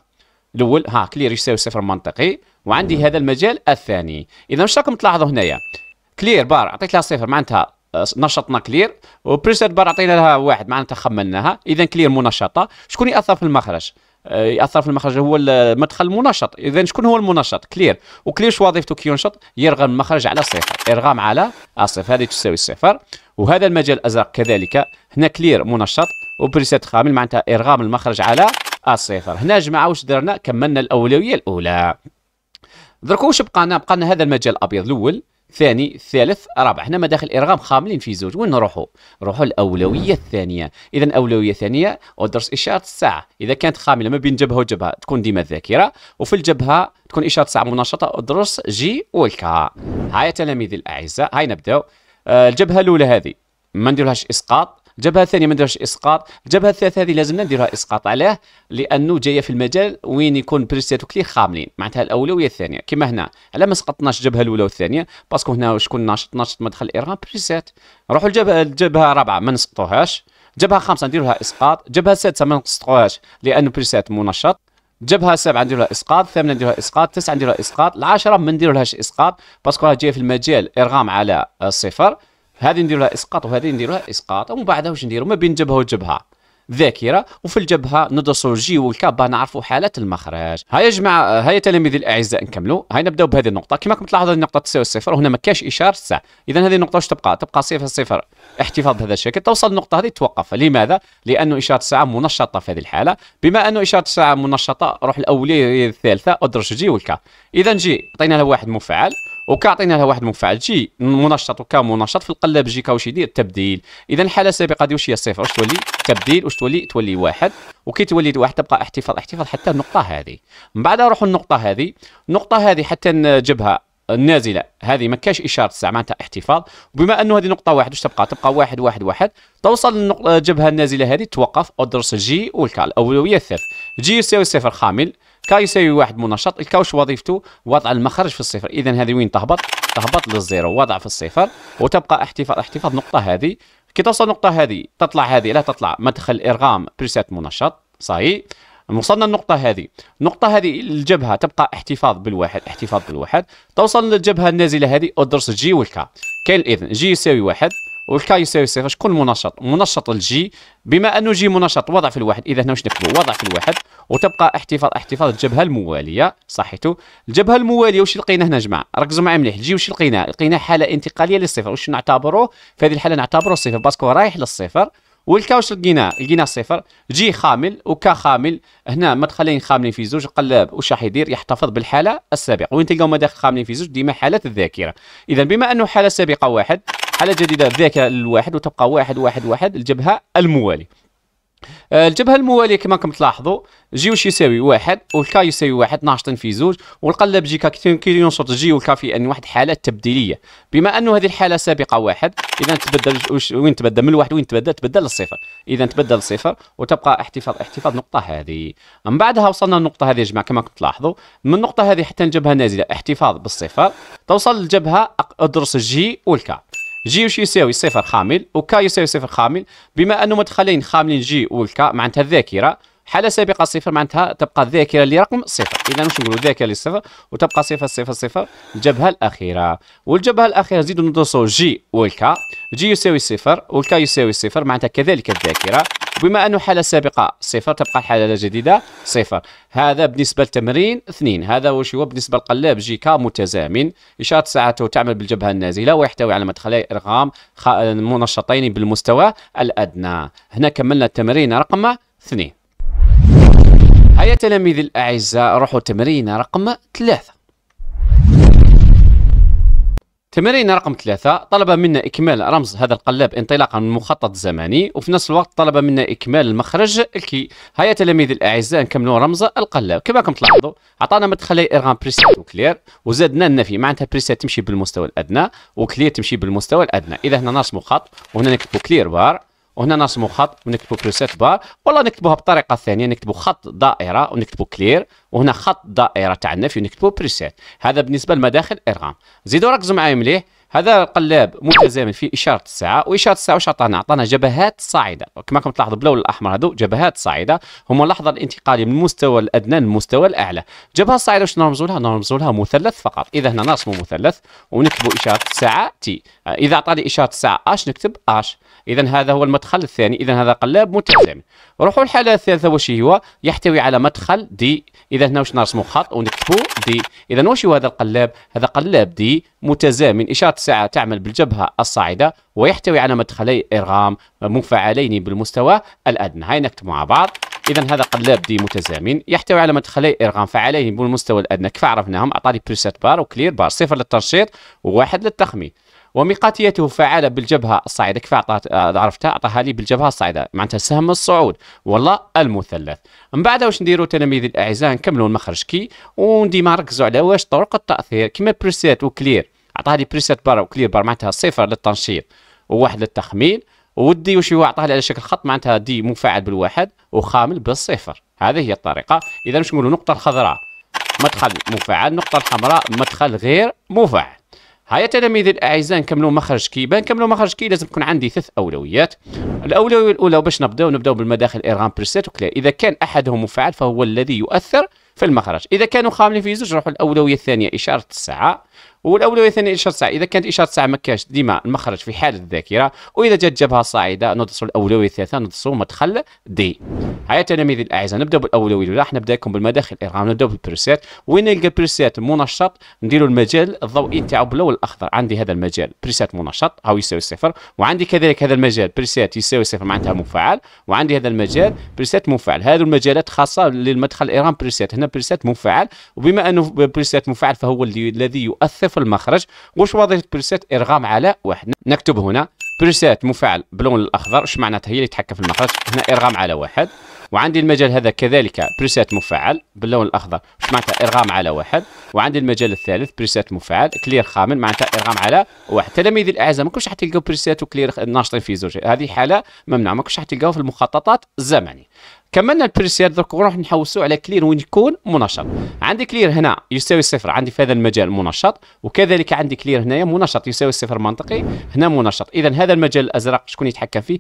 الاول ها كلير يساوي صفر منطقي وعندي هذا المجال الثاني اذا واش راكم تلاحظوا هنايا كلير بار عطيت لها صفر معناتها نشطنا كلير وبريس بار عطينا لها واحد معناتها خمناها اذا كلير منشطه شكون ياثر في المخرج آه، ياثر في المخرج هو المدخل المنشط اذا شكون هو المنشط كلير وكلير شو وظيفته كي ينشط يرغم المخرج على صفر ارغام على صفر هذه تساوي صفر وهذا المجال الازرق كذلك هنا كلير منشط وبريسيت خامل معناتها ارغام المخرج على الصفر هنا جماعه واش درنا كملنا الاولويه الاولى درك واش بقى لنا هذا المجال الابيض الاول ثاني ثالث رابع هنا مداخل الارغام خاملين في زوج وين نروحوا نروحوا الاولويه الثانيه اذا اولويه ثانيه ودرس اشاره الساعه اذا كانت خامله ما بين جبهه وجبهه تكون ديما الذاكره وفي الجبهه تكون اشاره الساعه منشطه ادرس جي والكا هاي تلاميذي الاعزاء هاي نبداو آه، الجبهه الاولى هذه ما نديرولهاش اسقاط الجبهه الثانيه ما نديرهاش اسقاط الجبهه الثالثه هذه لازمنا نديرها اسقاط علاه لانه جايه في المجال وين يكون بريستاتو كلي خاملين معناتها الاولى وهي الثانيه كما هنا على ما سقطناش الجبهه الاولى والثانيه باسكو هنا شكون ناشط ناشط مدخل إرغام بريسيت نروحوا الجبهه الجبهه الرابعه ما نسقطوهاش جبهه خمسه نديرها اسقاط جبهه سادسه ما نسقطوهاش لانه بريسيت منشط جبهه سبعه ندير لها اسقاط ثامنة ندير لها اسقاط تسعه ندير لها اسقاط العشره ما نديرولهاش اسقاط باسكو راه جايه في المجال ارغام على الصفر هذه ندير لها اسقاط وهذه ندير لها اسقاط ومن بعدها واش نديروا ما بين جبهه وجبهه ذاكره وفي الجبهه ندرسوا الجي والكابا نعرفوا حاله المخرج هيا يا جماعه هيا تلاميذي الاعزاء نكملوا هيا نبداو بهذه النقطه كما راكم تلاحظوا النقطه تساوي الصفر وهنا ما كاش اشاره الساعه اذا هذه النقطه واش تبقى تبقى صفر صفر احتفاظ بهذا الشكل توصل النقطه هذه توقف لماذا لانه اشاره الساعه منشطه في هذه الحاله بما انه اشاره الساعه منشطه روح الاوليه الثالثه ادرس جي والكا اذا جي عطينا له واحد مفعل وكعطينا لها واحد المفعل جي منشط وكمنشط في القلب جي كاوش يدير تبديل اذا الحاله السابقه دي واش هي صفر واش تولي تبديل واش تولي تولي واحد وكي تولي واحد تبقى احتفاظ احتفاظ حتى النقطه هذه من بعد نروحوا النقطه هذه النقطه هذه حتى نجبها النازله هذه ما كاش اشاره تسع معناتها احتفاظ بما انه هذه نقطه واحد واش تبقى تبقى واحد واحد واحد توصل الجبهه النازله هذه توقف ادرس جي والكال الاولويه الثالث جي يساوي صفر خامل كا يساوي واحد منشط الكاوش وظيفته وضع المخرج في الصفر اذا هذه وين تهبط تهبط للزيرو وضع في الصفر وتبقى احتفاظ احتفاظ نقطه هذه كي توصل النقطه هذه تطلع هذه لا تطلع مدخل ارغام بريسات منشط صحيح وصلنا النقطة هذه النقطة هذه الجبهة تبقى احتفاظ بالواحد احتفاظ بالواحد توصل للجبهة النازلة هذه ادرس جي والكا كاين اذن جي يساوي واحد والكا يساوي صفر شكون المنشط منشط الجي بما انه جي منشط وضع في الواحد اذا هنا واش نكتبوا وضع في الواحد وتبقى احتفاظ احتفاظ الجبهه المواليه صحيتو الجبهه المواليه واش لقينا هنا جماعه ركزوا معايا مليح الجي واش لقينا لقينا حاله انتقاليه للصفر واش نعتبروه في هذه الحاله نعتبروه صفر باسكو رايح للصفر والكا واش لقيناه لقينا صفر جي خامل وكا خامل هنا مدخلين خاملين في زوج قلاب واش راح يدير يحتفظ بالحاله السابقه وين تلقاو مداخل خاملين في زوج ديما حاله الذاكره اذا بما انه حاله سابقه واحد حالة جديدة ذاك الواحد وتبقى واحد واحد واحد الجبهة المواليه آه، الجبهه المواليه كما راكم تلاحظوا جي واش يساوي واحد والكا يساوي واحد ناشطين في زوج والقلب جي كيلو ينشط جي والكا في ان واحد حاله تبديليه بما انه هذه الحاله سابقه واحد اذا تبدل وين تبدل من الواحد وين تبدل تبدل الصفر اذا تبدل الصفر وتبقى احتفاظ احتفاظ نقطه هذه من بعدها وصلنا للنقطه هذه يا جماعه كما كم تلاحظوا من النقطه هذه حتى الجبهه نازله احتفاظ بالصفر توصل الجبهه ادرس الجي والكا جي وش يساوي صفر خامل وكا يساوي صفر خامل بما انه مدخلين خاملين جي والكا معناتها الذاكره حاله سابقه صفر معناتها تبقى الذاكره لرقم صفر اذا واش نقولوا الذاكره للصفر وتبقى صفر صفر صفر الجبهه الاخيره والجبهه الاخيره نزيدوا ندرسوا جي والكا جي يساوي صفر والكا يساوي صفر معناتها كذلك الذاكره بما أنه حالة سابقة صفر تبقى الحالة الجديدة صفر هذا بالنسبة للتمرين اثنين هذا وش هو بالنسبة للقلاب جي كا متزامن إشارة ساعته تعمل بالجبهة النازلة ويحتوي على مدخلي إرغام منشطين بالمستوى الأدنى هنا كملنا التمرين رقم اثنين هيا تلاميذ الأعزاء روحوا تمرين رقم ثلاثة تمرين رقم ثلاثة طلب منا إكمال رمز هذا القلاب انطلاقا من مخطط زمني وفي نفس الوقت طلب منا إكمال المخرج الكي هيا تلاميذ الأعزاء نكملوا رمز القلاب كما راكم تلاحظوا عطانا مدخل إرغام بريسيت وكلير وزادنا النفي معناتها بريسيت تمشي بالمستوى الأدنى وكلير تمشي بالمستوى الأدنى إذا هنا نرسموا خط وهنا نكتبوا كلير بار وهنا نرسموا خط ونكتبوا بروسيت بار ولا نكتبوها بطريقه ثانيه نكتبوا خط دائره ونكتبوا كلير وهنا خط دائره تاع النفي ونكتبوا بريسيت هذا بالنسبه لمداخل ارغام زيدوا ركزوا معايا مليح هذا القلاب متزامن في اشاره الساعه واشاره الساعه واش عطانا عطانا جبهات صاعده كما راكم تلاحظوا باللون الاحمر هذو جبهات صاعده هما اللحظه الانتقاليه من المستوى الادنى للمستوى الاعلى الجبهه الصاعده واش نرمزوا لها نرمزوا لها مثلث فقط اذا هنا نرسموا مثلث ونكتبوا اشاره الساعه تي اذا عطاني اشاره الساعه اش نكتب اش اذا هذا هو المدخل الثاني اذا هذا قلاب متزامن نروحوا الحاله الثالثه واش هو يحتوي على مدخل دي اذا هنا واش نرسموا خط ونكتبوا دي اذا واش هو هذا القلاب هذا قلاب دي متزامن اشاره ساعة تعمل بالجبهة الصاعدة ويحتوي على مدخلي إرغام منفعلين بالمستوى الأدنى هاي نكتب مع بعض إذا هذا قلاب دي متزامن يحتوي على مدخلي إرغام فعالين بالمستوى الأدنى كيف عرفناهم أعطاني بريست بار وكلير بار صفر للتنشيط وواحد للتخمين وميقاتيته فعالة بالجبهة الصاعدة كيف عرفتها أعطاها لي بالجبهة الصاعدة معناتها سهم الصعود ولا المثلث من بعد واش نديرو تلاميذ الأعزاء نكملوا المخرج كي ونديما نركزوا على واش طرق التأثير كما بريست وكلير عطاه لي بريسيت بار وكلير بار معناتها صفر للتنشيط وواحد للتخميل ودي وش هو عطاه لي على شكل خط معناتها دي مفعل بالواحد وخامل بالصفر هذه هي الطريقه اذا مش نقولوا النقطه الخضراء مدخل مفعل نقطه الحمراء مدخل غير مفعل هيا تلاميذي الاعزاء نكملوا مخرج كي بان نكملوا مخرج كي لازم تكون عندي ثلاث اولويات الاولويه الاولى باش نبداو نبداو بالمداخل الارغام بريسيت وكلير اذا كان احدهم مفعل فهو الذي يؤثر في المخرج اذا كانوا خاملين في زوج نروحوا الاولويه الثانيه اشاره الساعه والاولويه الثانيه اشاره ساعه اذا كانت اشاره ساعه ما كانش ديما المخرج في حاله الذاكره واذا جات جبهه صاعده ندرسوا الاولويه الثالثه ندرسوا مدخل دي هيا تلاميذي الاعزاء نبدا بالاولويه الاولى إيه، راح نبدا لكم بالمداخل الارهام نبدا بالبريسات وين نلقى بريسات منشط نديروا المجال الضوئي تاعو باللون الاخضر عندي هذا المجال بريسات منشط هاو يساوي صفر وعندي كذلك هذا المجال بريسات يساوي صفر معناتها مفعل وعندي هذا المجال بريسات مفعل هذو المجالات خاصه للمدخل الارهام بريسات هنا بريسات مفعل وبما انه بريسات مفعل فهو الذي يؤثر في المخرج واش وظيفه بريسيت ارغام على واحد نكتب هنا بريسيت مفعل باللون الاخضر واش معناتها هي اللي تحكم في المخرج هنا ارغام على واحد وعندي المجال هذا كذلك بريسيت مفعل باللون الاخضر واش معناتها ارغام على واحد وعندي المجال الثالث بريسيت مفعل كلير خامل معناتها ارغام على واحد تلاميذ الاعزاء ما كنتش حتلقاو بريسيت وكلير ناشطين في زوج هذه حاله ممنوعه ما كنتش تلقاوها في المخططات الزمنيه كملنا البريسير دوك نروح نحوسوا على كلير وين يكون منشط عندي كلير هنا يساوي صفر عندي في هذا المجال منشط وكذلك عندي كلير هنايا منشط يساوي صفر منطقي هنا منشط اذا هذا المجال الازرق شكون يتحكم فيه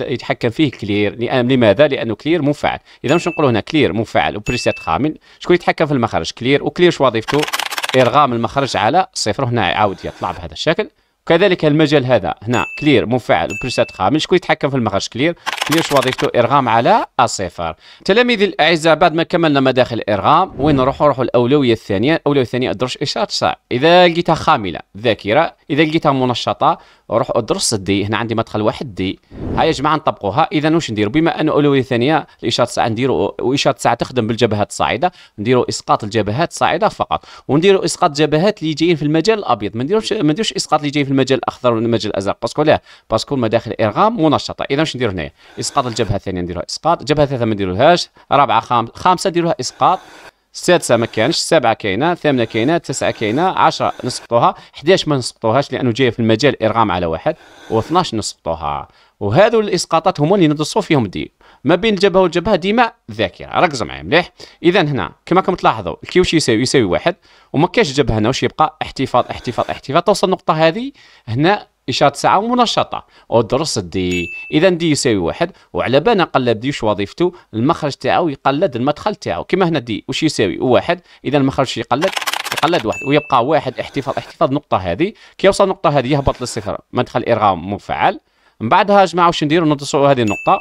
يتحكم فيه كلير لماذا لانه كلير مفعل اذا واش نقولوا هنا كلير مفعل وبريسيت خامل شكون يتحكم في المخرج كلير وكلير شو وظيفته ارغام المخرج على صفر هنا يعاود يطلع بهذا الشكل كذلك المجال هذا هنا كلير مفعل بريسات خامل شكون يتحكم في المخرج كلير كلير شو وظيفته ارغام على الصفر تلاميذي الاعزاء بعد ما كملنا مداخل الارغام وين نروحوا نروحوا الاولويه الثانيه الاولويه الثانيه الدرج اشاره ساع اذا لقيتها خامله ذاكره اذا لقيتها منشطه روح ادرس دي هنا عندي مدخل واحد دي هاي يا جماعه نطبقوها اذا واش ندير بما انه اولويه ثانيه الاشاره الساعه نديروا واشاره الساعه تخدم بالجبهات الصاعده نديروا اسقاط الجبهات الصاعده فقط ونديروا اسقاط جبهات اللي جايين في المجال الابيض ما نديروش ما نديروش اسقاط اللي جاي في المجال الاخضر ولا المجال الازرق باسكو لا باسكو المداخل ارغام منشطه اذا واش نديروا هنايا اسقاط الجبهه الثانيه نديروها اسقاط جبهه ثالثه ما نديروهاش رابعه خامسه نديروها اسقاط السادسه ما كانش السابعه كاينه الثامنه كاينه التاسعه كاينه 10 نسقطوها 11 ما نسقطوهاش لانه جايه في المجال ارغام على واحد و12 نسقطوها وهذو الاسقاطات هما اللي ندرسوا فيهم دي ما بين الجبهه والجبهه ديما ذاكره ركزوا معايا مليح اذا هنا كما راكم تلاحظوا الكيوش يساوي يساوي واحد وما كاش جبهه هنا واش يبقى احتفاظ احتفاظ احتفاظ توصل النقطه هذه هنا إشارة ساعة ومنشطة ودرس دي إذا دي يساوي واحد وعلى بالنا قلب دي واش وظيفته المخرج تاعو يقلد المدخل تاعو كما هنا دي واش يساوي واحد إذا المخرج يقلد يقلد واحد ويبقى واحد احتفاظ احتفاظ النقطة هذه كي يوصل النقطة هذه يهبط للصفر مدخل إرغام مفعل من بعدها جماعة واش نديروا ندرسوا هذه النقطة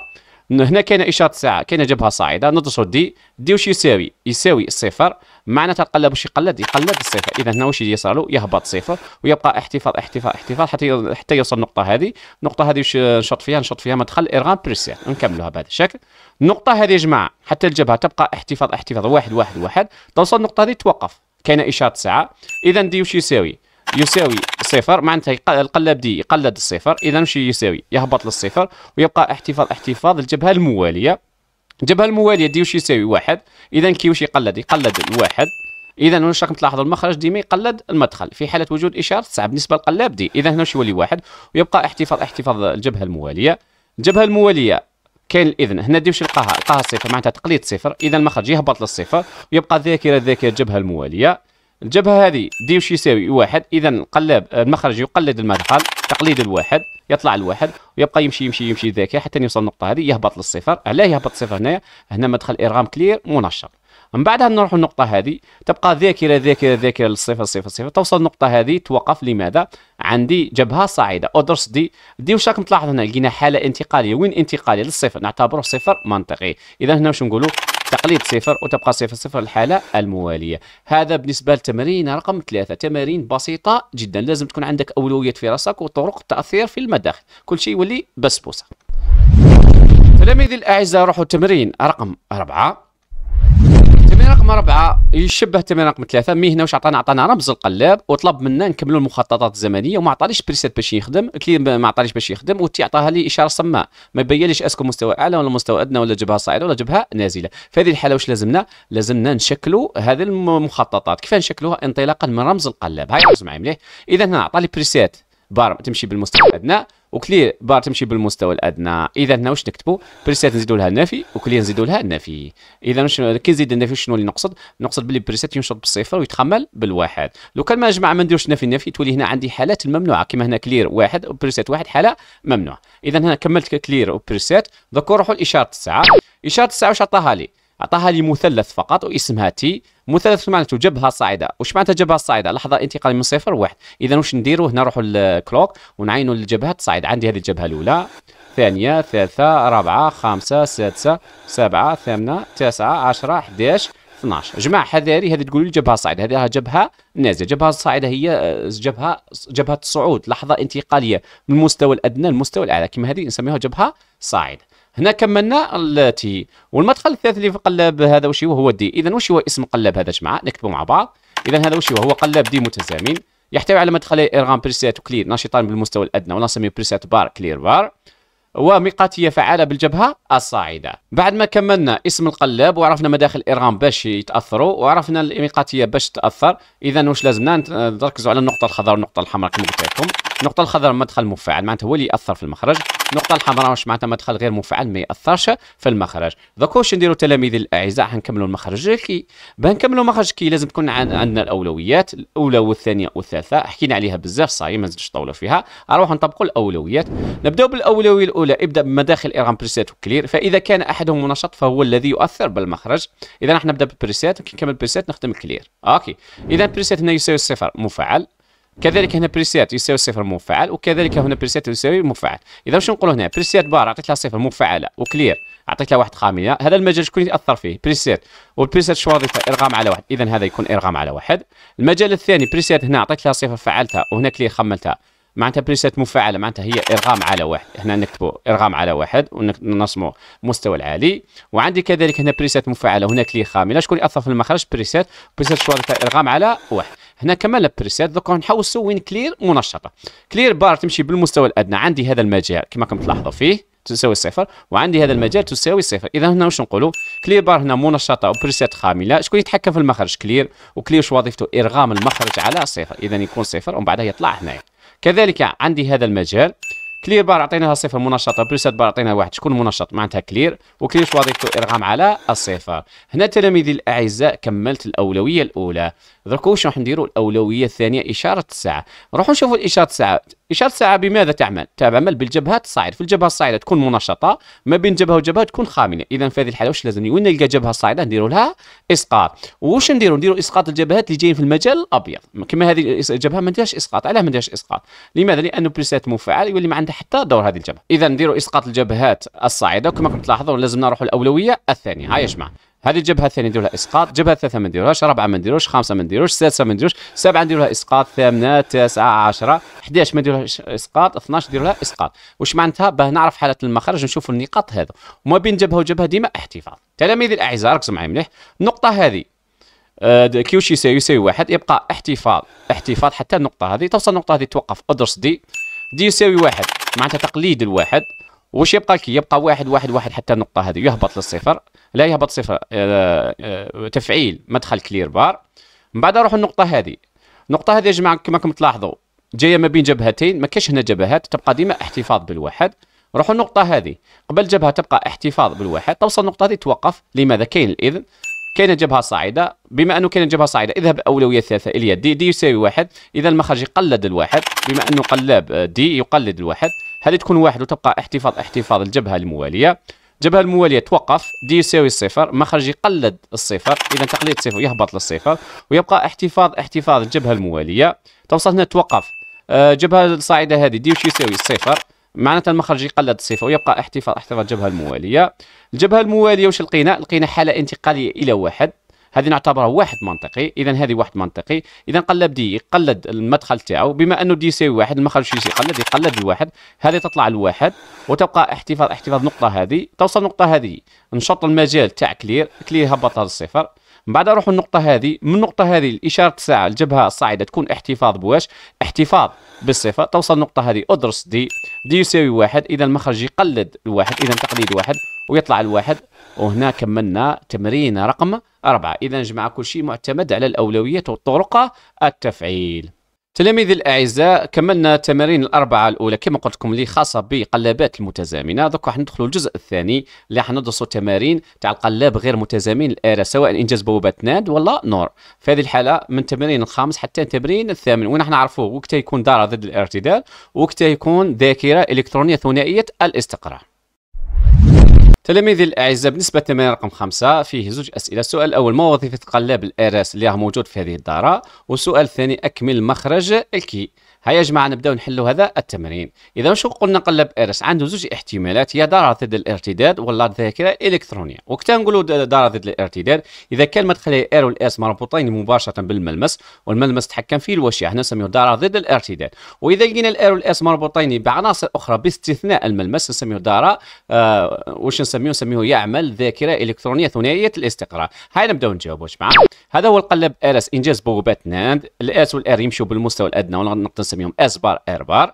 هنا كاينه اشاره الساعه كاينه جبهه صاعده ندرسوا دي دي واش يساوي يساوي الصفر معناتها القلب واش يقلد يقلد الصفر اذا هنا واش يصير له يهبط صفر ويبقى احتفاظ احتفاظ احتفاظ حتى حتى يوصل النقطه هذه النقطه هذه واش نشط فيها نشط فيها مدخل ارغام بريسير نكملوها بهذا الشكل النقطه هذه يا جماعه حتى الجبهه تبقى احتفاظ احتفاظ واحد واحد واحد توصل النقطه هذه توقف كاينه اشاره ساعه اذا دي واش يساوي يساوي صفر معناتها القلب دي يقلد الصفر اذا مش يساوي يهبط للصفر ويبقى احتفاظ احتفاظ الجبهه المواليه الجبهه المواليه دي واش يساوي واحد اذا كي واش يقلد يقلد الواحد اذا واش راكم تلاحظوا المخرج ديما يقلد المدخل في حاله وجود اشاره تسعه بالنسبه للقلاب دي اذا هنا واش يولي واحد ويبقى احتفاظ احتفاظ الجبهه المواليه الجبهه المواليه كاين الاذن هنا دي واش نلقاها نلقاها صفر معناتها تقليد صفر اذا المخرج يهبط للصفر ويبقى ذاكره ذاكره الجبهه المواليه الجبهه هذه دي وش يساوي واحد اذا القلاب المخرج يقلد المدخل تقليد الواحد يطلع الواحد ويبقى يمشي يمشي يمشي ذاك حتى يوصل النقطه هذه يهبط للصفر علاه يهبط صفر هنايا هنا مدخل ارغام كلير منشط من بعدها نروح النقطة هذه تبقى ذاكرة ذاكرة ذاكرة للصفر صفر صفر توصل النقطة هذه توقف لماذا؟ عندي جبهة صاعدة أدرس دي دي واش راكم تلاحظ هنا لقينا حالة انتقالية وين انتقالية للصفر نعتبره صفر منطقي إذا هنا واش نقولوا تقليد صفر وتبقى صفر صفر الحالة الموالية هذا بالنسبة لتمرين رقم ثلاثة تمارين بسيطة جدا لازم تكون عندك أولويات في راسك وطرق التأثير في المداخل كل شيء يولي بسبوسة تلاميذي الأعزاء روحوا التمرين رقم أربعة التمرين رقم أربعة يشبه التمرين رقم ثلاثة مي هنا واش عطانا عطانا رمز القلاب وطلب منا نكملوا المخططات الزمنية وما عطاليش بريسيت باش يخدم ما عطاليش باش يخدم وتي عطاها لي إشارة صماء ما بينليش اسكو مستوى أعلى ولا مستوى أدنى ولا جبهة صاعدة ولا جبهة نازلة في هذه الحالة واش لازمنا لازمنا نشكلوا هذه المخططات كيف نشكلوها انطلاقا من رمز القلاب هاي رمز معي مليح إذا هنا عطالي بريسيت بار تمشي بالمستوى الأدنى وكلير بار تمشي بالمستوى الادنى اذا هنا واش نكتبوا بريسيت نزيدوا لها النفي وكلير نزيدوا لها النفي اذا كي نزيد النفي شنو اللي نقصد نقصد باللي بريسيت ينشط بالصفر ويتخمل بالواحد لو كان ما جماعه ما نديروش نفي النفي تولي هنا عندي حالات الممنوعه كما هنا كلير واحد وبريسيت واحد حاله ممنوع اذا هنا كملت كلير وبريسيت دوك نروحوا لاشاره الساعه اشاره الساعه واش عطاها لي عطاها لي مثلث فقط واسمها تي مثلث معناته جبهه صاعده واش معناتها جبهه صاعده لحظه انتقال من صفر لواحد اذا واش نديروا هنا نروحو للكلوك ونعينوا الجبهه الصاعده عندي هذه الجبهه الاولى ثانيه ثالثه رابعه خامسه سادسه سبعه ثامنه تسعه عشره 11 12 جماعة حذاري هذه تقول الجبهه جبهة صاعدة هذه جبهة نازلة جبهة الصاعده هي آه، جبهة جبهة الصعود لحظة انتقالية من المستوى الأدنى للمستوى الأعلى كما هذه نسميها جبهة صاعدة هنا كملنا التي والمدخل الثالث اللي في قلاب هذا وش هو هو دي اذا وش هو اسم قلاب هذا جماعه نكتبوا مع بعض اذا هذا وش هو هو قلاب دي متزامن يحتوي على مدخلي ارغام بريسيت وكلير ناشطان بالمستوى الادنى ونسميه بريسيت بار كلير بار ومقاتية فعالة بالجبهة الصاعدة بعد ما كملنا اسم القلاب وعرفنا مداخل إيران باش يتأثروا وعرفنا المقاتية باش تأثر إذا واش لازمنا نركزوا على النقطة الخضراء والنقطة الحمراء كما قلت لكم النقطة الخضراء مدخل مفعل معناتها هو اللي يأثر في المخرج النقطة الحمراء واش معناتها مدخل غير مفعل ما يأثرش في المخرج دوك واش نديروا تلاميذي الأعزاء حنكملوا المخرج كي بنكملوا المخرج كي لازم تكون عندنا الأولويات الأولى والثانية والثالثة حكينا عليها بزاف صايي ما نزيدش طولوا فيها نروحوا نطبقوا الأولويات نبداو بالأولوية الأولى الأولى ابدأ بمداخل ارغام بريسيت وكلير فإذا كان أحدهم منشط فهو الذي يؤثر بالمخرج إذا راح نبدأ بالبريسيت كي نكمل بريسيت نخدم كلير أوكي إذا بريسيت هنا يساوي صفر مفعل كذلك هنا بريسيت يساوي صفر مفعل وكذلك هنا بريسيت يساوي مفعل اذا واش نقولوا هنا بريسيت بار عطيت لها صفر مفعله وكلير عطيت لها واحد خامية هذا المجال شكون يتاثر فيه بريسيت والبريسيت شو وظيفه ارغام على واحد اذا هذا يكون ارغام على واحد المجال الثاني بريسيت هنا عطيت لها صفر فعلتها وهنا كلير خملتها معناتها بريست مفعله معناتها هي ارغام على واحد هنا نكتبوا ارغام على واحد ونرسموا مستوى العالي وعندي كذلك هنا بريست مفعله هناك لي خامله شكون اللي اثر في المخرج بريست بريست شو ارغام على واحد هنا كملنا بريسيت دوكا نحوسوا وين كلير منشطه كلير بار تمشي بالمستوى الادنى عندي هذا المجال كما راكم تلاحظوا فيه تساوي صفر وعندي هذا المجال تساوي صفر اذا هنا واش نقولوا كلير بار هنا منشطه وبريسيت خامله شكون يتحكم في المخرج كلير وكلير شو وظيفته ارغام المخرج على صفر اذا يكون صفر ومن بعدها يطلع هنايا كذلك عندي هذا المجال كلير بار عطيناها صفه منشطه بريسات بار عطيناها واحد شكون منشط معناتها كلير وكلير وظيفته ارغام على الصفه هنا تلاميذي الاعزاء كملت الاولويه الاولى دركا واش راح نديروا الاولويه الثانيه اشاره الساعه نروحوا نشوفوا اشاره الساعه اشاره الساعه بماذا تعمل تعمل بالجبهات الصاعده في الجبهه الصاعده تكون منشطه ما بين جبهه وجبهه تكون خامله اذا في هذه الحاله واش لازم وين نلقى جبهه صاعده نديروا لها اسقاط واش نديروا نديروا اسقاط الجبهات اللي جايين في المجال الابيض كما هذه الجبهه ما نديرهاش اسقاط علاه ما نديرهاش اسقاط لماذا لانه بريسات مفعل يولي ما عندها حتى دور هذه الجبهه اذا نديروا اسقاط الجبهات الصاعده كما كنت تلاحظون لازم نروحوا الاولويه الثانيه هاي يا جماعه هذه الجبهه الثانيه ندير لها اسقاط جبهه الثالثه ما نديروهاش رابعه ما نديروش خمسه ما نديروش سادسه ما نديروش سبعه ندير لها اسقاط ثامنه تسعه 10 11 ما نديروهاش اسقاط 12 ندير لها اسقاط واش معناتها باه نعرف حاله المخرج نشوف النقاط هذا وما بين جبهه وجبهه ديما احتفاظ تلاميذ الاعزاء ركزوا معايا مليح النقطه هذه آه، كيوش يساوي يساوي واحد يبقى احتفاظ احتفاظ حتى النقطه هذه توصل النقطه هذه توقف ادرس دي دي يساوي واحد معناتها تقليد الواحد وش يبقى كي يبقى واحد واحد واحد حتى النقطه هذه يهبط للصفر لا يهبط صفر آه، آه، تفعيل مدخل كلير بار من بعد نروح النقطه هذه النقطه هذه يا جماعه كما راكم تلاحظوا جايه ما بين جبهتين ما كاش هنا جبهات تبقى ديما احتفاظ بالواحد روحوا النقطه هذه قبل جبهه تبقى احتفاظ بالواحد توصل النقطه هذه توقف لماذا كاين الاذن كاين جبهه صاعده بما انه كاين جبهه صاعده اذهب اولويه ثلاثه الى دي دي يساوي واحد اذا المخرج يقلد الواحد بما انه قلاب آه، دي يقلد الواحد هذه تكون واحد وتبقى احتفاظ احتفاظ الجبهه المواليه الجبهه المواليه توقف دي يساوي الصفر مخرج يقلد الصفر اذا تقليد صفر يهبط للصفر ويبقى احتفاظ احتفاظ الجبهه المواليه توصل هنا توقف الجبهه آه، الصاعده هذه دي وش يساوي الصفر معناتها المخرج يقلد الصفر ويبقى احتفاظ احتفاظ الجبهه المواليه الجبهه المواليه وش لقينا لقينا حاله انتقاليه الى واحد هذه نعتبرها واحد منطقي اذا هذه واحد منطقي اذا قلب دي يقلد المدخل تاعو بما انه دي يساوي واحد المخرج يقلد يقلد الواحد هذه تطلع الواحد وتبقى احتفاظ احتفاظ نقطه هذه توصل النقطه هذه نشط المجال تاع كلير كلير هبطها للصفر من بعد نروح النقطة هذه من النقطة هذه الإشارة الساعة الجبهة الصاعدة تكون احتفاظ بواش احتفاظ بالصفة توصل النقطة هذه أدرس دي دي يساوي واحد إذا المخرج يقلد الواحد إذا تقليد واحد ويطلع الواحد وهنا كملنا تمرين رقم أربعة إذا جمع كل شيء معتمد على الأولويات وطرق التفعيل تلاميذ الأعزاء كملنا التمارين الأربعة الأولى كما قلت لكم اللي خاصة بقلابات المتزامنة دوك راح ندخلوا الجزء الثاني اللي راح ندرسوا تمارين تاع القلاب غير متزامن الآلة سواء إنجاز بوابة ناد ولا نور في هذه الحالة من التمرين الخامس حتى التمرين الثامن وين راح نعرفوه وقتها يكون دارة ضد الارتداد وقتها يكون ذاكرة إلكترونية ثنائية الاستقرار تلاميذي الأعزاء بالنسبة للتمرين رقم خمسة فيه زوج أسئلة السؤال الأول ما وظيفة قلاب الأراس اللي راه موجود في هذه الدارة والسؤال الثاني أكمل مخرج الكي هيا يا جماعه نبداو نحلو هذا التمرين اذا مش قلنا قلب ارس عنده زوج احتمالات يا دار ضد الارتداد ولا ذاكرة إلكترونية وقتا نقولوا دار ضد الارتداد اذا كان مدخل ار والاس مربوطين مباشره بالملمس والملمس تحكم فيه الوشيع احنا نسميه دار ضد الارتداد واذا لقينا الإير والاس مربوطين بعناصر اخرى باستثناء الملمس نسميه دار آه واش نسميه نسميه يعمل ذاكره الكترونيه ثنائيه الاستقرار هاي نبداو نجاوبوا جماعه هذا هو القلب ارس انجاز بوابات ناند الاس والإير يمشوا بالمستوى الادنى ونقطة نسميهم اس بار اير بار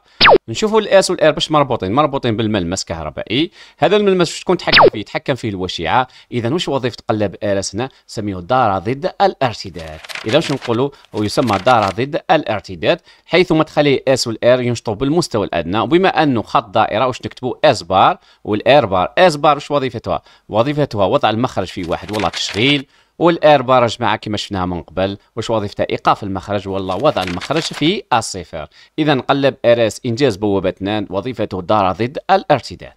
نشوفوا الاس والاير باش مربوطين مربوطين بالملمس كهربائي هذا الملمس واش تكون تحكم فيه تحكم فيه الوشيعه اذا واش وظيفه قلاب اس هنا سميوه داره ضد الارتداد اذا واش نقولوا هو يسمى داره ضد الارتداد حيث ما تخلي اس والاير ينشطوا بالمستوى الادنى وبما انه خط دائره واش نكتبوا اس بار والاير بار اس بار واش وظيفتها وظيفتها وضع المخرج في واحد والله تشغيل والاير بار جماعه كما شفناها من قبل واش وظيفته ايقاف المخرج والله وضع المخرج في الصفر اذا نقلب ار اس انجاز بوابه اثنان وظيفته دار ضد الارتداد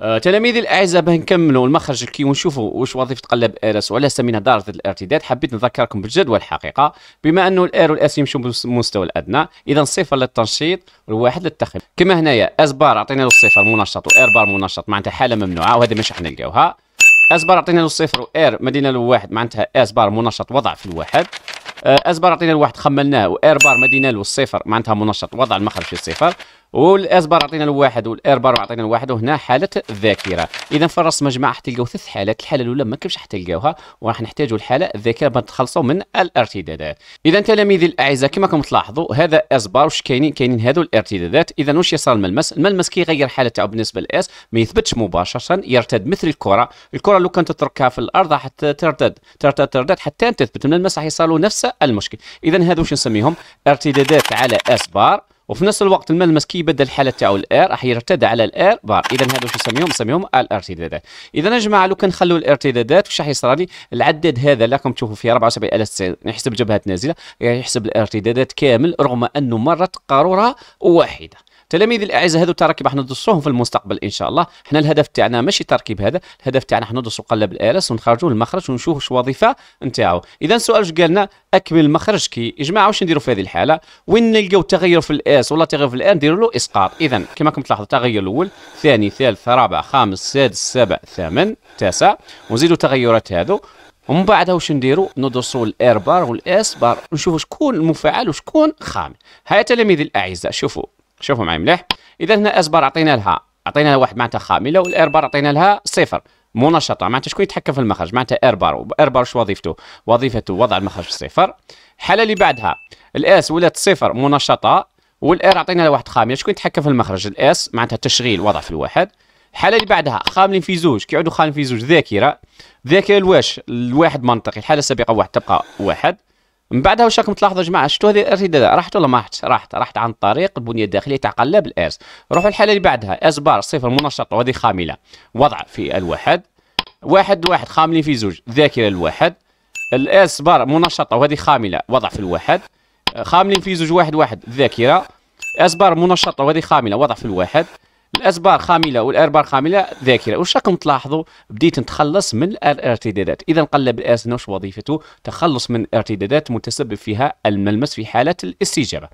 آه تلاميذي الاعزاء باه نكملوا المخرج كي ونشوفوا واش وظيفه قلب ار اس وعلى سمينا دار ضد الارتداد حبيت نذكركم بالجدول الحقيقه بما انه الار والاس يمشوا بالمستوى الادنى اذا صفر للتنشيط والواحد للتخفيف كما هنايا اس بار عطينا له الصفر منشط وار بار منشط معناتها حاله ممنوعه وهذا مش راح نلقاوها اس بار عطينا له صفر وار مدينا له واحد معناتها اس بار منشط وضع في الواحد آه، اس بار عطينا واحد خملناه وار بار مدينا له صفر معناتها منشط وضع المخرج في الصفر والاس بار عطينا الواحد والار بار عطينا الواحد وهنا حاله الذاكره اذا في الرسمه جماعه راح تلقاو ثلاث حالات الحاله الاولى ما راح تلقاوها وراح نحتاجوا الحاله الذاكره باش تخلصوا من الارتدادات اذا تلاميذي الاعزاء كما راكم تلاحظوا هذا اس بار واش كاينين كاينين هذو الارتدادات اذا واش يصير الملمس الملمس كيغير حاله تاعو بالنسبه للاس ما يثبتش مباشره يرتد مثل الكره الكره لو كانت تتركها في الارض راح ترتد ترتد ترتد حتى تثبت الملمس راح يصير نفس المشكل اذا هذو واش نسميهم ارتدادات على اس بار وفي نفس الوقت الملمس يبدل الحاله تاعو الار راح يرتد على الار بار اذا هادو واش نسميهم نسميهم الارتدادات اذا يا جماعه لو كان خلوا الارتدادات واش راح يصرى لي العدد هذا اللي راكم تشوفوا فيه 74000 نحسب جبهات نازله يحسب الارتدادات كامل رغم انه مرت قاروره واحده تلاميذ الاعزاء هذو التراكيب راح ندرسوهم في المستقبل ان شاء الله حنا الهدف تاعنا ماشي تركيب هذا الهدف تاعنا راح ندرسوا قلب الالس ونخرجوا المخرج ونشوفوا شو وظيفه نتاعو اذا سؤال واش قالنا اكمل المخرج كي يا جماعه واش نديروا في هذه الحاله وين نلقاو تغير في الاس ولا تغير في الان نديروا له اسقاط اذا كما راكم تلاحظوا التغير الاول ثاني ثالث رابع خامس سادس سابع ثامن تاسع ونزيدوا تغيرات هذو ومن بعدها واش نديروا ندرسوا الاير بار والاس بار نشوفوا شكون المفعل وشكون خامل هيا تلاميذ الاعزاء شوفوا شوفوا معي مليح اذا هنا بار عطينا لها عطينا لها واحد معناتها خامله والايربار عطينا لها صفر منشطه معناتها شكون يتحكم في المخرج معناتها ايربار ايربار شو وظيفته وظيفته وضع المخرج في الصفر الحاله اللي بعدها الاس ولات صفر منشطه والار عطينا لها واحد خامله شكون يتحكم في المخرج الاس معناتها تشغيل وضع في الواحد الحاله اللي بعدها خاملين في زوج كيعودوا خاملين في زوج ذاكره ذاكره الواش الواحد منطقي الحاله السابقه واحد تبقى واحد من بعدها واش راكم تلاحظوا يا جماعه شفتوا هذه الارتداد راحت ولا ما راحتش راحت راحت عن طريق البنيه الداخليه تاع قلاب الاس روحوا الحاله اللي بعدها اس بار صفر منشط وهذه خامله وضع في الواحد واحد واحد خاملين في زوج ذاكره الواحد الاس بار منشطه وهذه خامله وضع في الواحد خاملين في زوج واحد واحد ذاكره اس بار منشطه وهذه خامله وضع في الواحد الاسبار خامله والاربار خامله ذاكره واش راكم تلاحظوا بديت نتخلص من الارتدادات اذا قلب الاس وش وظيفته تخلص من الارتدادات متسبب فيها الملمس في حاله الاستجابه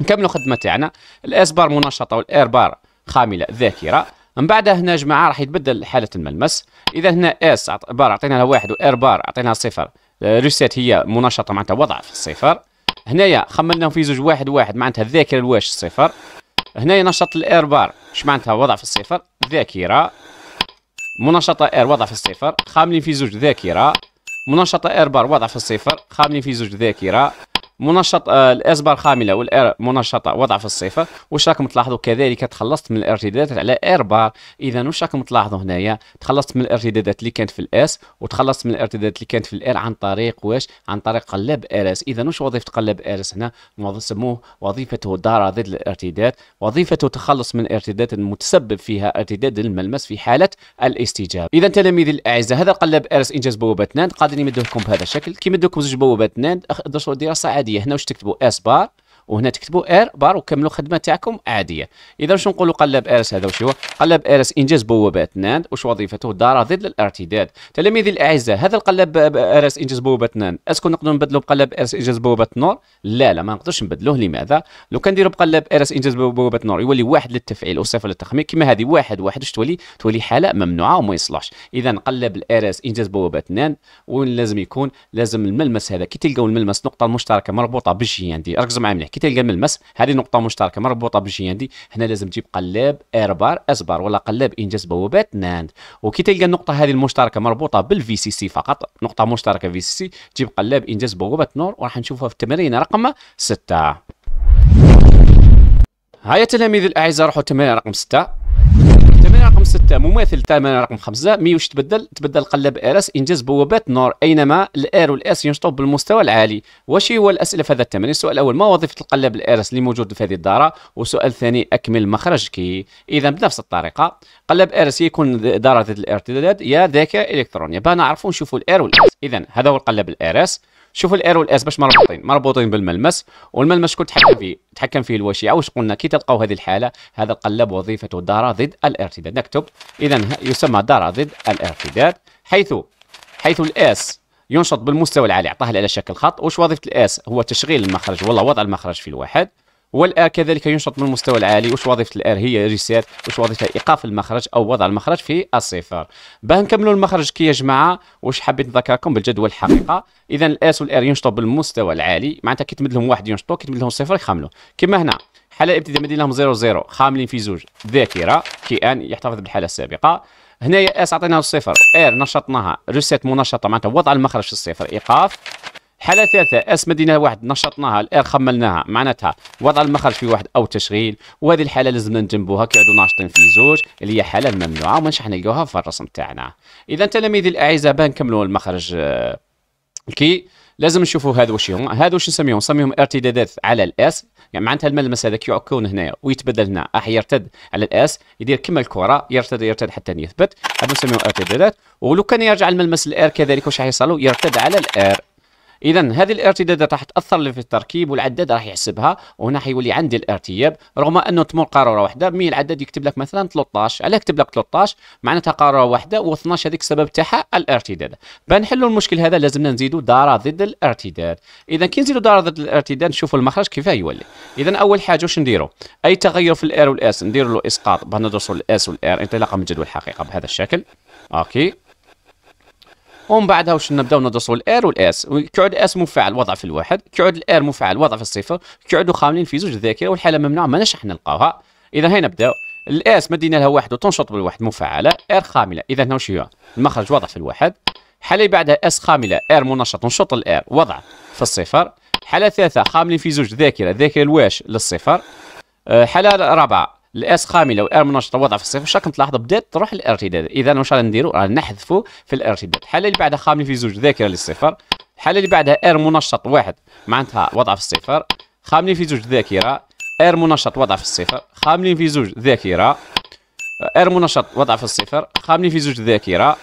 نكملوا الخدمه تاعنا الاسبار منشطه والاربار خامله ذاكره من بعد هنا جماعه راح يتبدل حاله الملمس اذا هنا اس بار عطينا لها واحد بار عطينا صفر ريسيت هي منشطه معناتها وضع في الصفر هنايا خملناهم في زوج واحد واحد معناتها الذاكره الواش الصفر هنا نشط الاير بار اش معناتها وضع في الصفر ذاكره منشطه اير وضع في الصفر خاملين في زوج ذاكره منشطه اير بار وضع في الصفر خاملين في زوج ذاكره منشط آه، الاسبار خامله والاير منشطه وضع في الصفر واش راكم تلاحظوا كذلك تخلصت من الارتدادات على اير بار اذا واش راكم تلاحظوا هنايا تخلصت من الارتدادات اللي كانت في الاس وتخلصت من الارتدادات اللي كانت في الاير عن طريق واش عن طريق قلاب ار اس اذا واش وظيفه قلاب ار اس هنا سموه وظيفته دار ضد الارتداد وظيفته تخلص من الارتداد المتسبب فيها ارتداد الملمس في حاله الاستجابه اذا تلاميذي الاعزاء هذا قلاب ار اس انجاز بوابه ناند قادرين يمدوه لكم بهذا الشكل كي لكم زوج بوابات ناند دراسه عاديه هذه هنا واش تكتبوا اس بار وهنا تكتبوا اير بار وكملوا الخدمه تاعكم عاديه اذا واش نقولوا قلب ايرس هذا واش هو قلب ايرس انجاز بوابات ناند واش وظيفته دار ضد الارتداد تلاميذي الاعزاء هذا القلب ايرس انجاز بوابات ناند اسكو نقدروا نبدلوا بقلب ايرس انجاز بوابات نور لا لا ما نقدرش نبدلوه لماذا لو كان نديروا بقلب ايرس انجاز بوابات نور يولي واحد للتفعيل وصفر للتخمين كما هذه واحد واحد واش تولي تولي حاله ممنوعه وما يصلحش اذا نقلب الارس انجاز بوابات ناند وين لازم يكون لازم الملمس هذا كي تلقاو الملمس نقطه مشتركه مربوطه بالجي دي ركزوا معايا مليح كي تلقى من المس هذه نقطه مشتركه مربوطه بشي عندي هنا لازم تجيب قلاب ار بار اس بار ولا قلاب انجاز بوابات ناند وكي تلقى النقطه هذه المشتركه مربوطه بالفي سي سي فقط نقطه مشتركه في سي سي تجيب قلاب انجاز بوابات نور وراح نشوفها في التمرين رقم ستة هيا تلاميذ الاعزاء روحوا التمرين رقم ستة ستة مماثل تماما رقم خمسة مي واش تبدل تبدل قلب ار اس انجاز بوابات نور اينما الار والاس ينشطوا بالمستوى العالي واش هو الاسئله في هذا التمرين السؤال الاول ما وظيفه القلب الار اس اللي موجود في هذه الداره والسؤال الثاني اكمل مخرجك اذا بنفس الطريقه قلب ار اس يكون داره ذات الارتداد يا ذاكره الكترونيه بقى نعرفوا نشوفوا الار والاس اذا هذا هو القلب الار اس شوفوا الار والاس باش مربوطين مربوطين بالملمس والملمس شكون تحكم فيه تحكم فيه الوشيعه واش قلنا كي تلقاو هذه الحاله هذا القلب وظيفته دار ضد الارتداد نكتب اذا يسمى دار ضد الارتداد حيث حيث الاس ينشط بالمستوى العالي عطاه على شكل خط واش وظيفه الاس هو تشغيل المخرج والله وضع المخرج في الواحد والآر كذلك ينشط من المستوى العالي واش وظيفة الآر هي ريسيت واش وظيفة إيقاف المخرج أو وضع المخرج في الصفر باه نكملوا المخرج كي يا جماعة واش حبيت نذكركم بالجدول الحقيقة إذا الآس والآر ينشطوا بالمستوى العالي معناتها كي تمد لهم واحد ينشطوا كي تمد لهم صفر يخملوا كما هنا حالة ابتداء مدين لهم زيرو زيرو خاملين في زوج ذاكرة كي أن يحتفظ بالحالة السابقة هنايا اس عطيناها الصفر ار نشطناها ريسيت منشطه معناتها وضع المخرج في الصفر ايقاف حاله ثالثه اس مدينه واحد نشطناها الار خملناها معناتها وضع المخرج في واحد او تشغيل وهذه الحاله لازم نجنبوها كيعودوا ناشطين في زوج اللي هي حاله ممنوعه ومنش حنلقاوها في الرسم تاعنا اذا تلاميذي الاعزاء باه نكملوا المخرج آه، كي لازم نشوفوا هذا واش هما هذا واش نسميهم نسميهم ارتدادات على الاس يعني معناتها الملمس هذا كيعكون هنايا ويتبدل هنا راح يرتد على الاس يدير كما الكره يرتد يرتد حتى يثبت هذا نسميهم ارتدادات ولو كان يرجع الملمس الار كذلك واش راح يرتد على الار اذا هذه الارتدادات راح تاثر في التركيب والعداد راح يحسبها وهنا حيولي عندي الارتياب رغم انه تمر قاروره واحده مي العداد يكتب لك مثلا 13 علاه كتب لك 13 معناتها قاروره واحده و12 هذيك السبب تاعها الارتداد بنحلوا المشكل هذا لازمنا نزيدوا داره ضد الارتداد اذا كي نزيدوا داره ضد الارتداد نشوفوا المخرج كيفاه يولي اذا اول حاجه واش نديروا اي تغير في الار والاس نديروا له اسقاط باش ندرسوا الاس والار انطلاقا من جدول الحقيقه بهذا الشكل اوكي ومن بعدها واش نبداو ندرسوا الار والاس كيعود اس مفعل وضع في الواحد كيعود الار مفعل وضع في الصفر كيعودوا خاملين في زوج الذاكره والحاله ممنوعه ما حنا نلقاوها اذا هنا نبداو الاس مدينا لها واحد وتنشط بالواحد مفعله ار خامله اذا هنا واش هي المخرج وضع في الواحد حاله بعدها اس خامله ار منشط نشط الار وضع في الصفر حاله ثالثه خاملين في زوج ذاكره ذاكره الواش للصفر آه، حاله رابعه الاس خامي لو منشطه وضع في الصفر شكون تلاحظ بدات تروح للارتداد اذا واش رانا نديرو نحذفو في الارتداد الحاله اللي بعدها خامي في زوج ذاكره للصفر الحاله اللي بعدها ار منشط واحد معناتها وضع في الصفر خاملين في زوج ذاكره ار منشط وضع في الصفر خاملين في زوج ذاكره ار منشط وضع في الصفر خاملين في زوج ذاكره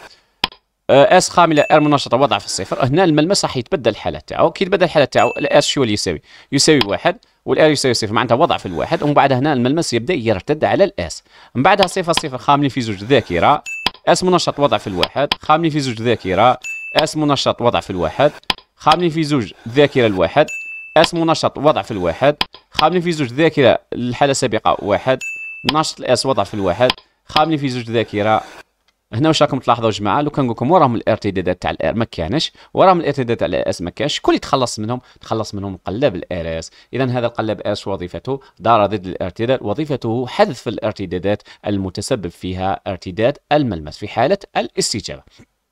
اس خامله ار منشطه وضع في الصفر هنا الملمس راح يتبدل الحاله تاعو كي يتبدل الحاله تاعو الاس شو يساوي يساوي واحد يساوي صفر معناتها وضع في الواحد ومن بعد هنا الملمس يبدا يرتد على الاس من بعدها صفر صفر خاملين في زوج ذاكره اس منشط وضع في الواحد خاملين في زوج ذاكره اس منشط وضع في الواحد خاملين في زوج ذاكره الواحد اس منشط وضع في الواحد خاملين في زوج ذاكره الحاله السابقه واحد نشط الاس وضع في الواحد خاملين في زوج ذاكره هنا واش راكم تلاحظوا يا جماعه لو كان لكم وراهم الارتدادات تاع الار ما كانش وراهم الارتدادات تاع الاس ما كانش شكون يتخلص منهم تخلص منهم قلاب الار اس اذا هذا القلاب اس وظيفته دار ضد الارتداد وظيفته حذف الارتدادات المتسبب فيها ارتداد الملمس في حاله الاستجابه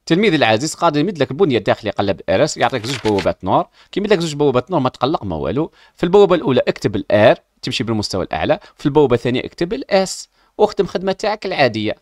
تلميذ العزيز قادر يمد لك البنيه الداخليه قلب اس يعطيك زوج بوابات نور كي يمد لك زوج بوابات نور ما تقلق ما والو في البوابه الاولى اكتب الار تمشي بالمستوى الاعلى في البوابه الثانيه اكتب الاس واخدم خدمه تاعك العاديه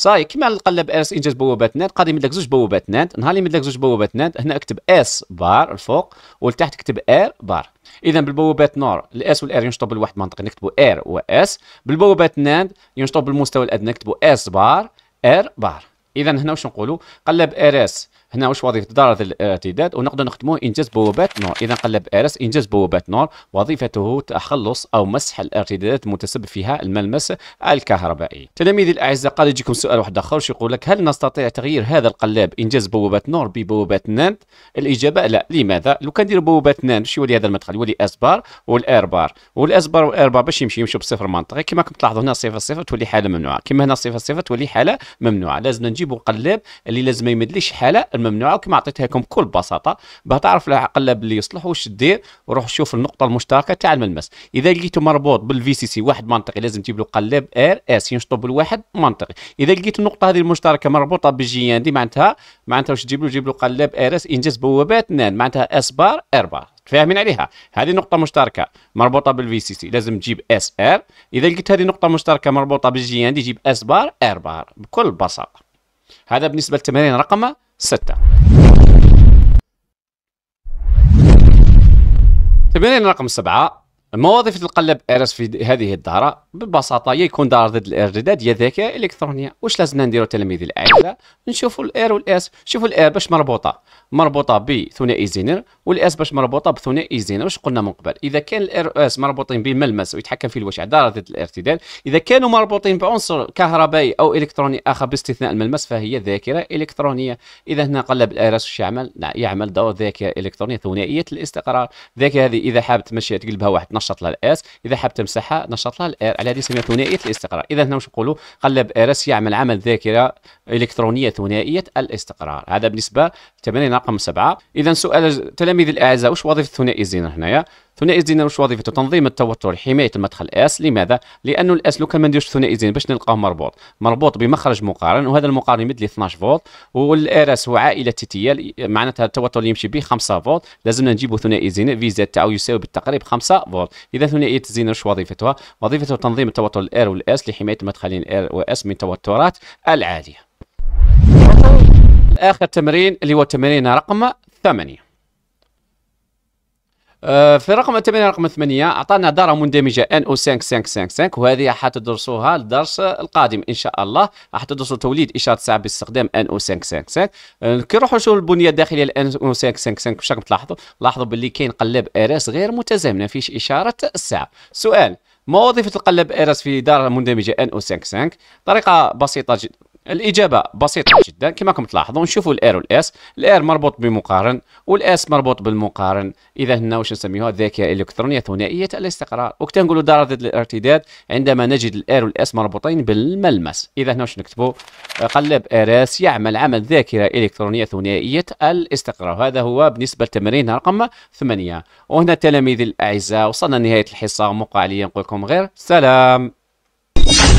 صاي كيما القلب اس انجاز بوابات نت قادم يمد لك زوج بوابات نت نهار اللي يمد لك زوج بوابات نت هنا اكتب اس بار الفوق ولتحت اكتب ار بار اذا بالبوابات نور الاس والار ينشطوا بالواحد منطقه نكتبوا ار واس بالبوابات نت ينشطوا بالمستوى الادنى نكتبوا اس بار ار بار اذا هنا واش نقولوا قلب ار اس هنا واش وظيفه دار الارتداد ونقدر نخدموه انجاز بوابات نور اذا قلب ارس انجاز بوابات نور وظيفته تخلص او مسح الارتدادات المتسبب فيها الملمس الكهربائي تلاميذي الاعزاء قد يجيكم سؤال واحد اخر يقول لك هل نستطيع تغيير هذا القلاب انجاز بوابات نور ببوابات ناند الاجابه لا لماذا لو كان ندير بوابات ناند باش يولي هذا المدخل يولي اس بار والاير بار والاسبار والاير بار باش يمشي يمشي بصفر منطقي كما راكم تلاحظوا هنا صفر صفر تولي حاله ممنوعه كما هنا صفر صفر تولي حاله ممنوعه لازم نجيبوا قلاب اللي لازم ما يمدليش حاله الممنوعه وكما عطيتها لكم بكل بساطه باه تعرف على اللي يصلح واش دير وروح شوف النقطه المشتركه تاع الملمس اذا لقيته مربوط بالفي سي سي واحد منطقي لازم تجيب له قلاب ار اس ينشطوا بالواحد منطقي اذا لقيت النقطه هذه المشتركه مربوطه بالجي ان دي معناتها معناتها واش تجيب له تجيب له قلاب ار اس انجاز بوابات نان معناتها اس بار ار بار فاهمين عليها هذه نقطة مشتركة مربوطة بالفي سي سي لازم تجيب اس ار إذا لقيت هذه نقطة مشتركة مربوطة بالجي ان دي جيب اس بار ار بار بكل بساطة هذا بالنسبة للتمارين رقم ستة تمرين رقم سبعة مواظيف تتقلب ايرس في هذه الدارة ببساطة يكون دار ضد الارداد يا ذكاء الكترونية واش لازمنا نديرو تلاميذ الاعزة نشوفو الاير والاس شوفو الاير باش مربوطة مربوطه بثنائي زينر والاس باش مربوطه بثنائي زينر واش قلنا من قبل اذا كان الار اس مربوطين بملمس ويتحكم في الوشع درجه الارتداد اذا كانوا مربوطين بعنصر كهربائي او الكتروني اخر باستثناء الملمس فهي ذاكره الكترونيه اذا هنا قلب الار اس يعمل يعمل دور ذاكره الكترونيه ثنائيه الاستقرار ذاكره هذه اذا حاب تمشيها تقلبها واحد نشط لها الاس اذا حاب تمسحها نشط لها الار على هذه سميها ثنائيه الاستقرار اذا هنا واش نقولوا قلب ار اس يعمل عمل ذاكره الكترونيه ثنائيه الاستقرار هذا بالنسبه 80 رقم سبعة إذا سؤال تلاميذ الأعزاء وش وظيفة ثنائي الزينة هنايا ثنائي الزينة وش وظيفته تنظيم التوتر حماية المدخل اس لماذا لأنه الاس لو كان ما نديروش ثنائي الزينة باش نلقاه مربوط مربوط بمخرج مقارن وهذا المقارن يمد لي 12 فولت اس هو عائلة تيتية معناتها التوتر اللي يمشي به 5 فولت لازمنا نجيبوا ثنائي الزينة في زد تاعو يساوي بالتقريب 5 فولت إذا ثنائية الزينة وش وظيفتها وظيفتها تنظيم التوتر الار والاس لحماية المدخلين ار واس من التوترات العالية اخر تمرين اللي هو تمرين رقم ثمانية آه، في رقم التمرين رقم ثمانية اعطانا دارة مندمجة NO 5555 وهذه حتدرسوها الدرس القادم ان شاء الله راح تدرسوا توليد اشارة ساعة باستخدام NO 5555 كي نروحوا نشوفوا البنية الداخلية ل NO 5555 باش راكم تلاحظوا لاحظوا باللي كاين قلاب ارس غير متزامنة ما فيش اشارة الساعة سؤال ما وظيفة القلاب ارس في دارة مندمجة NO 55 طريقة بسيطة جدا الاجابه بسيطه جدا كما كم تلاحظوا نشوفوا الاير والاس الاير مربوط بمقارن والاس مربوط بالمقارن اذا هنا واش نسميوها الذاكره إلكترونية ثنائيه الاستقرار وكتنقولوا درجه الارتداد عندما نجد والـ والاس مربوطين بالملمس اذا هنا واش نكتبوا قلب اراس يعمل عمل ذاكره الكترونيه ثنائيه الاستقرار هذا هو بالنسبه لتمرين رقم 8 وهنا تلاميذي الاعزاء وصلنا لنهايه الحصه موقع لي نقول لكم غير سلام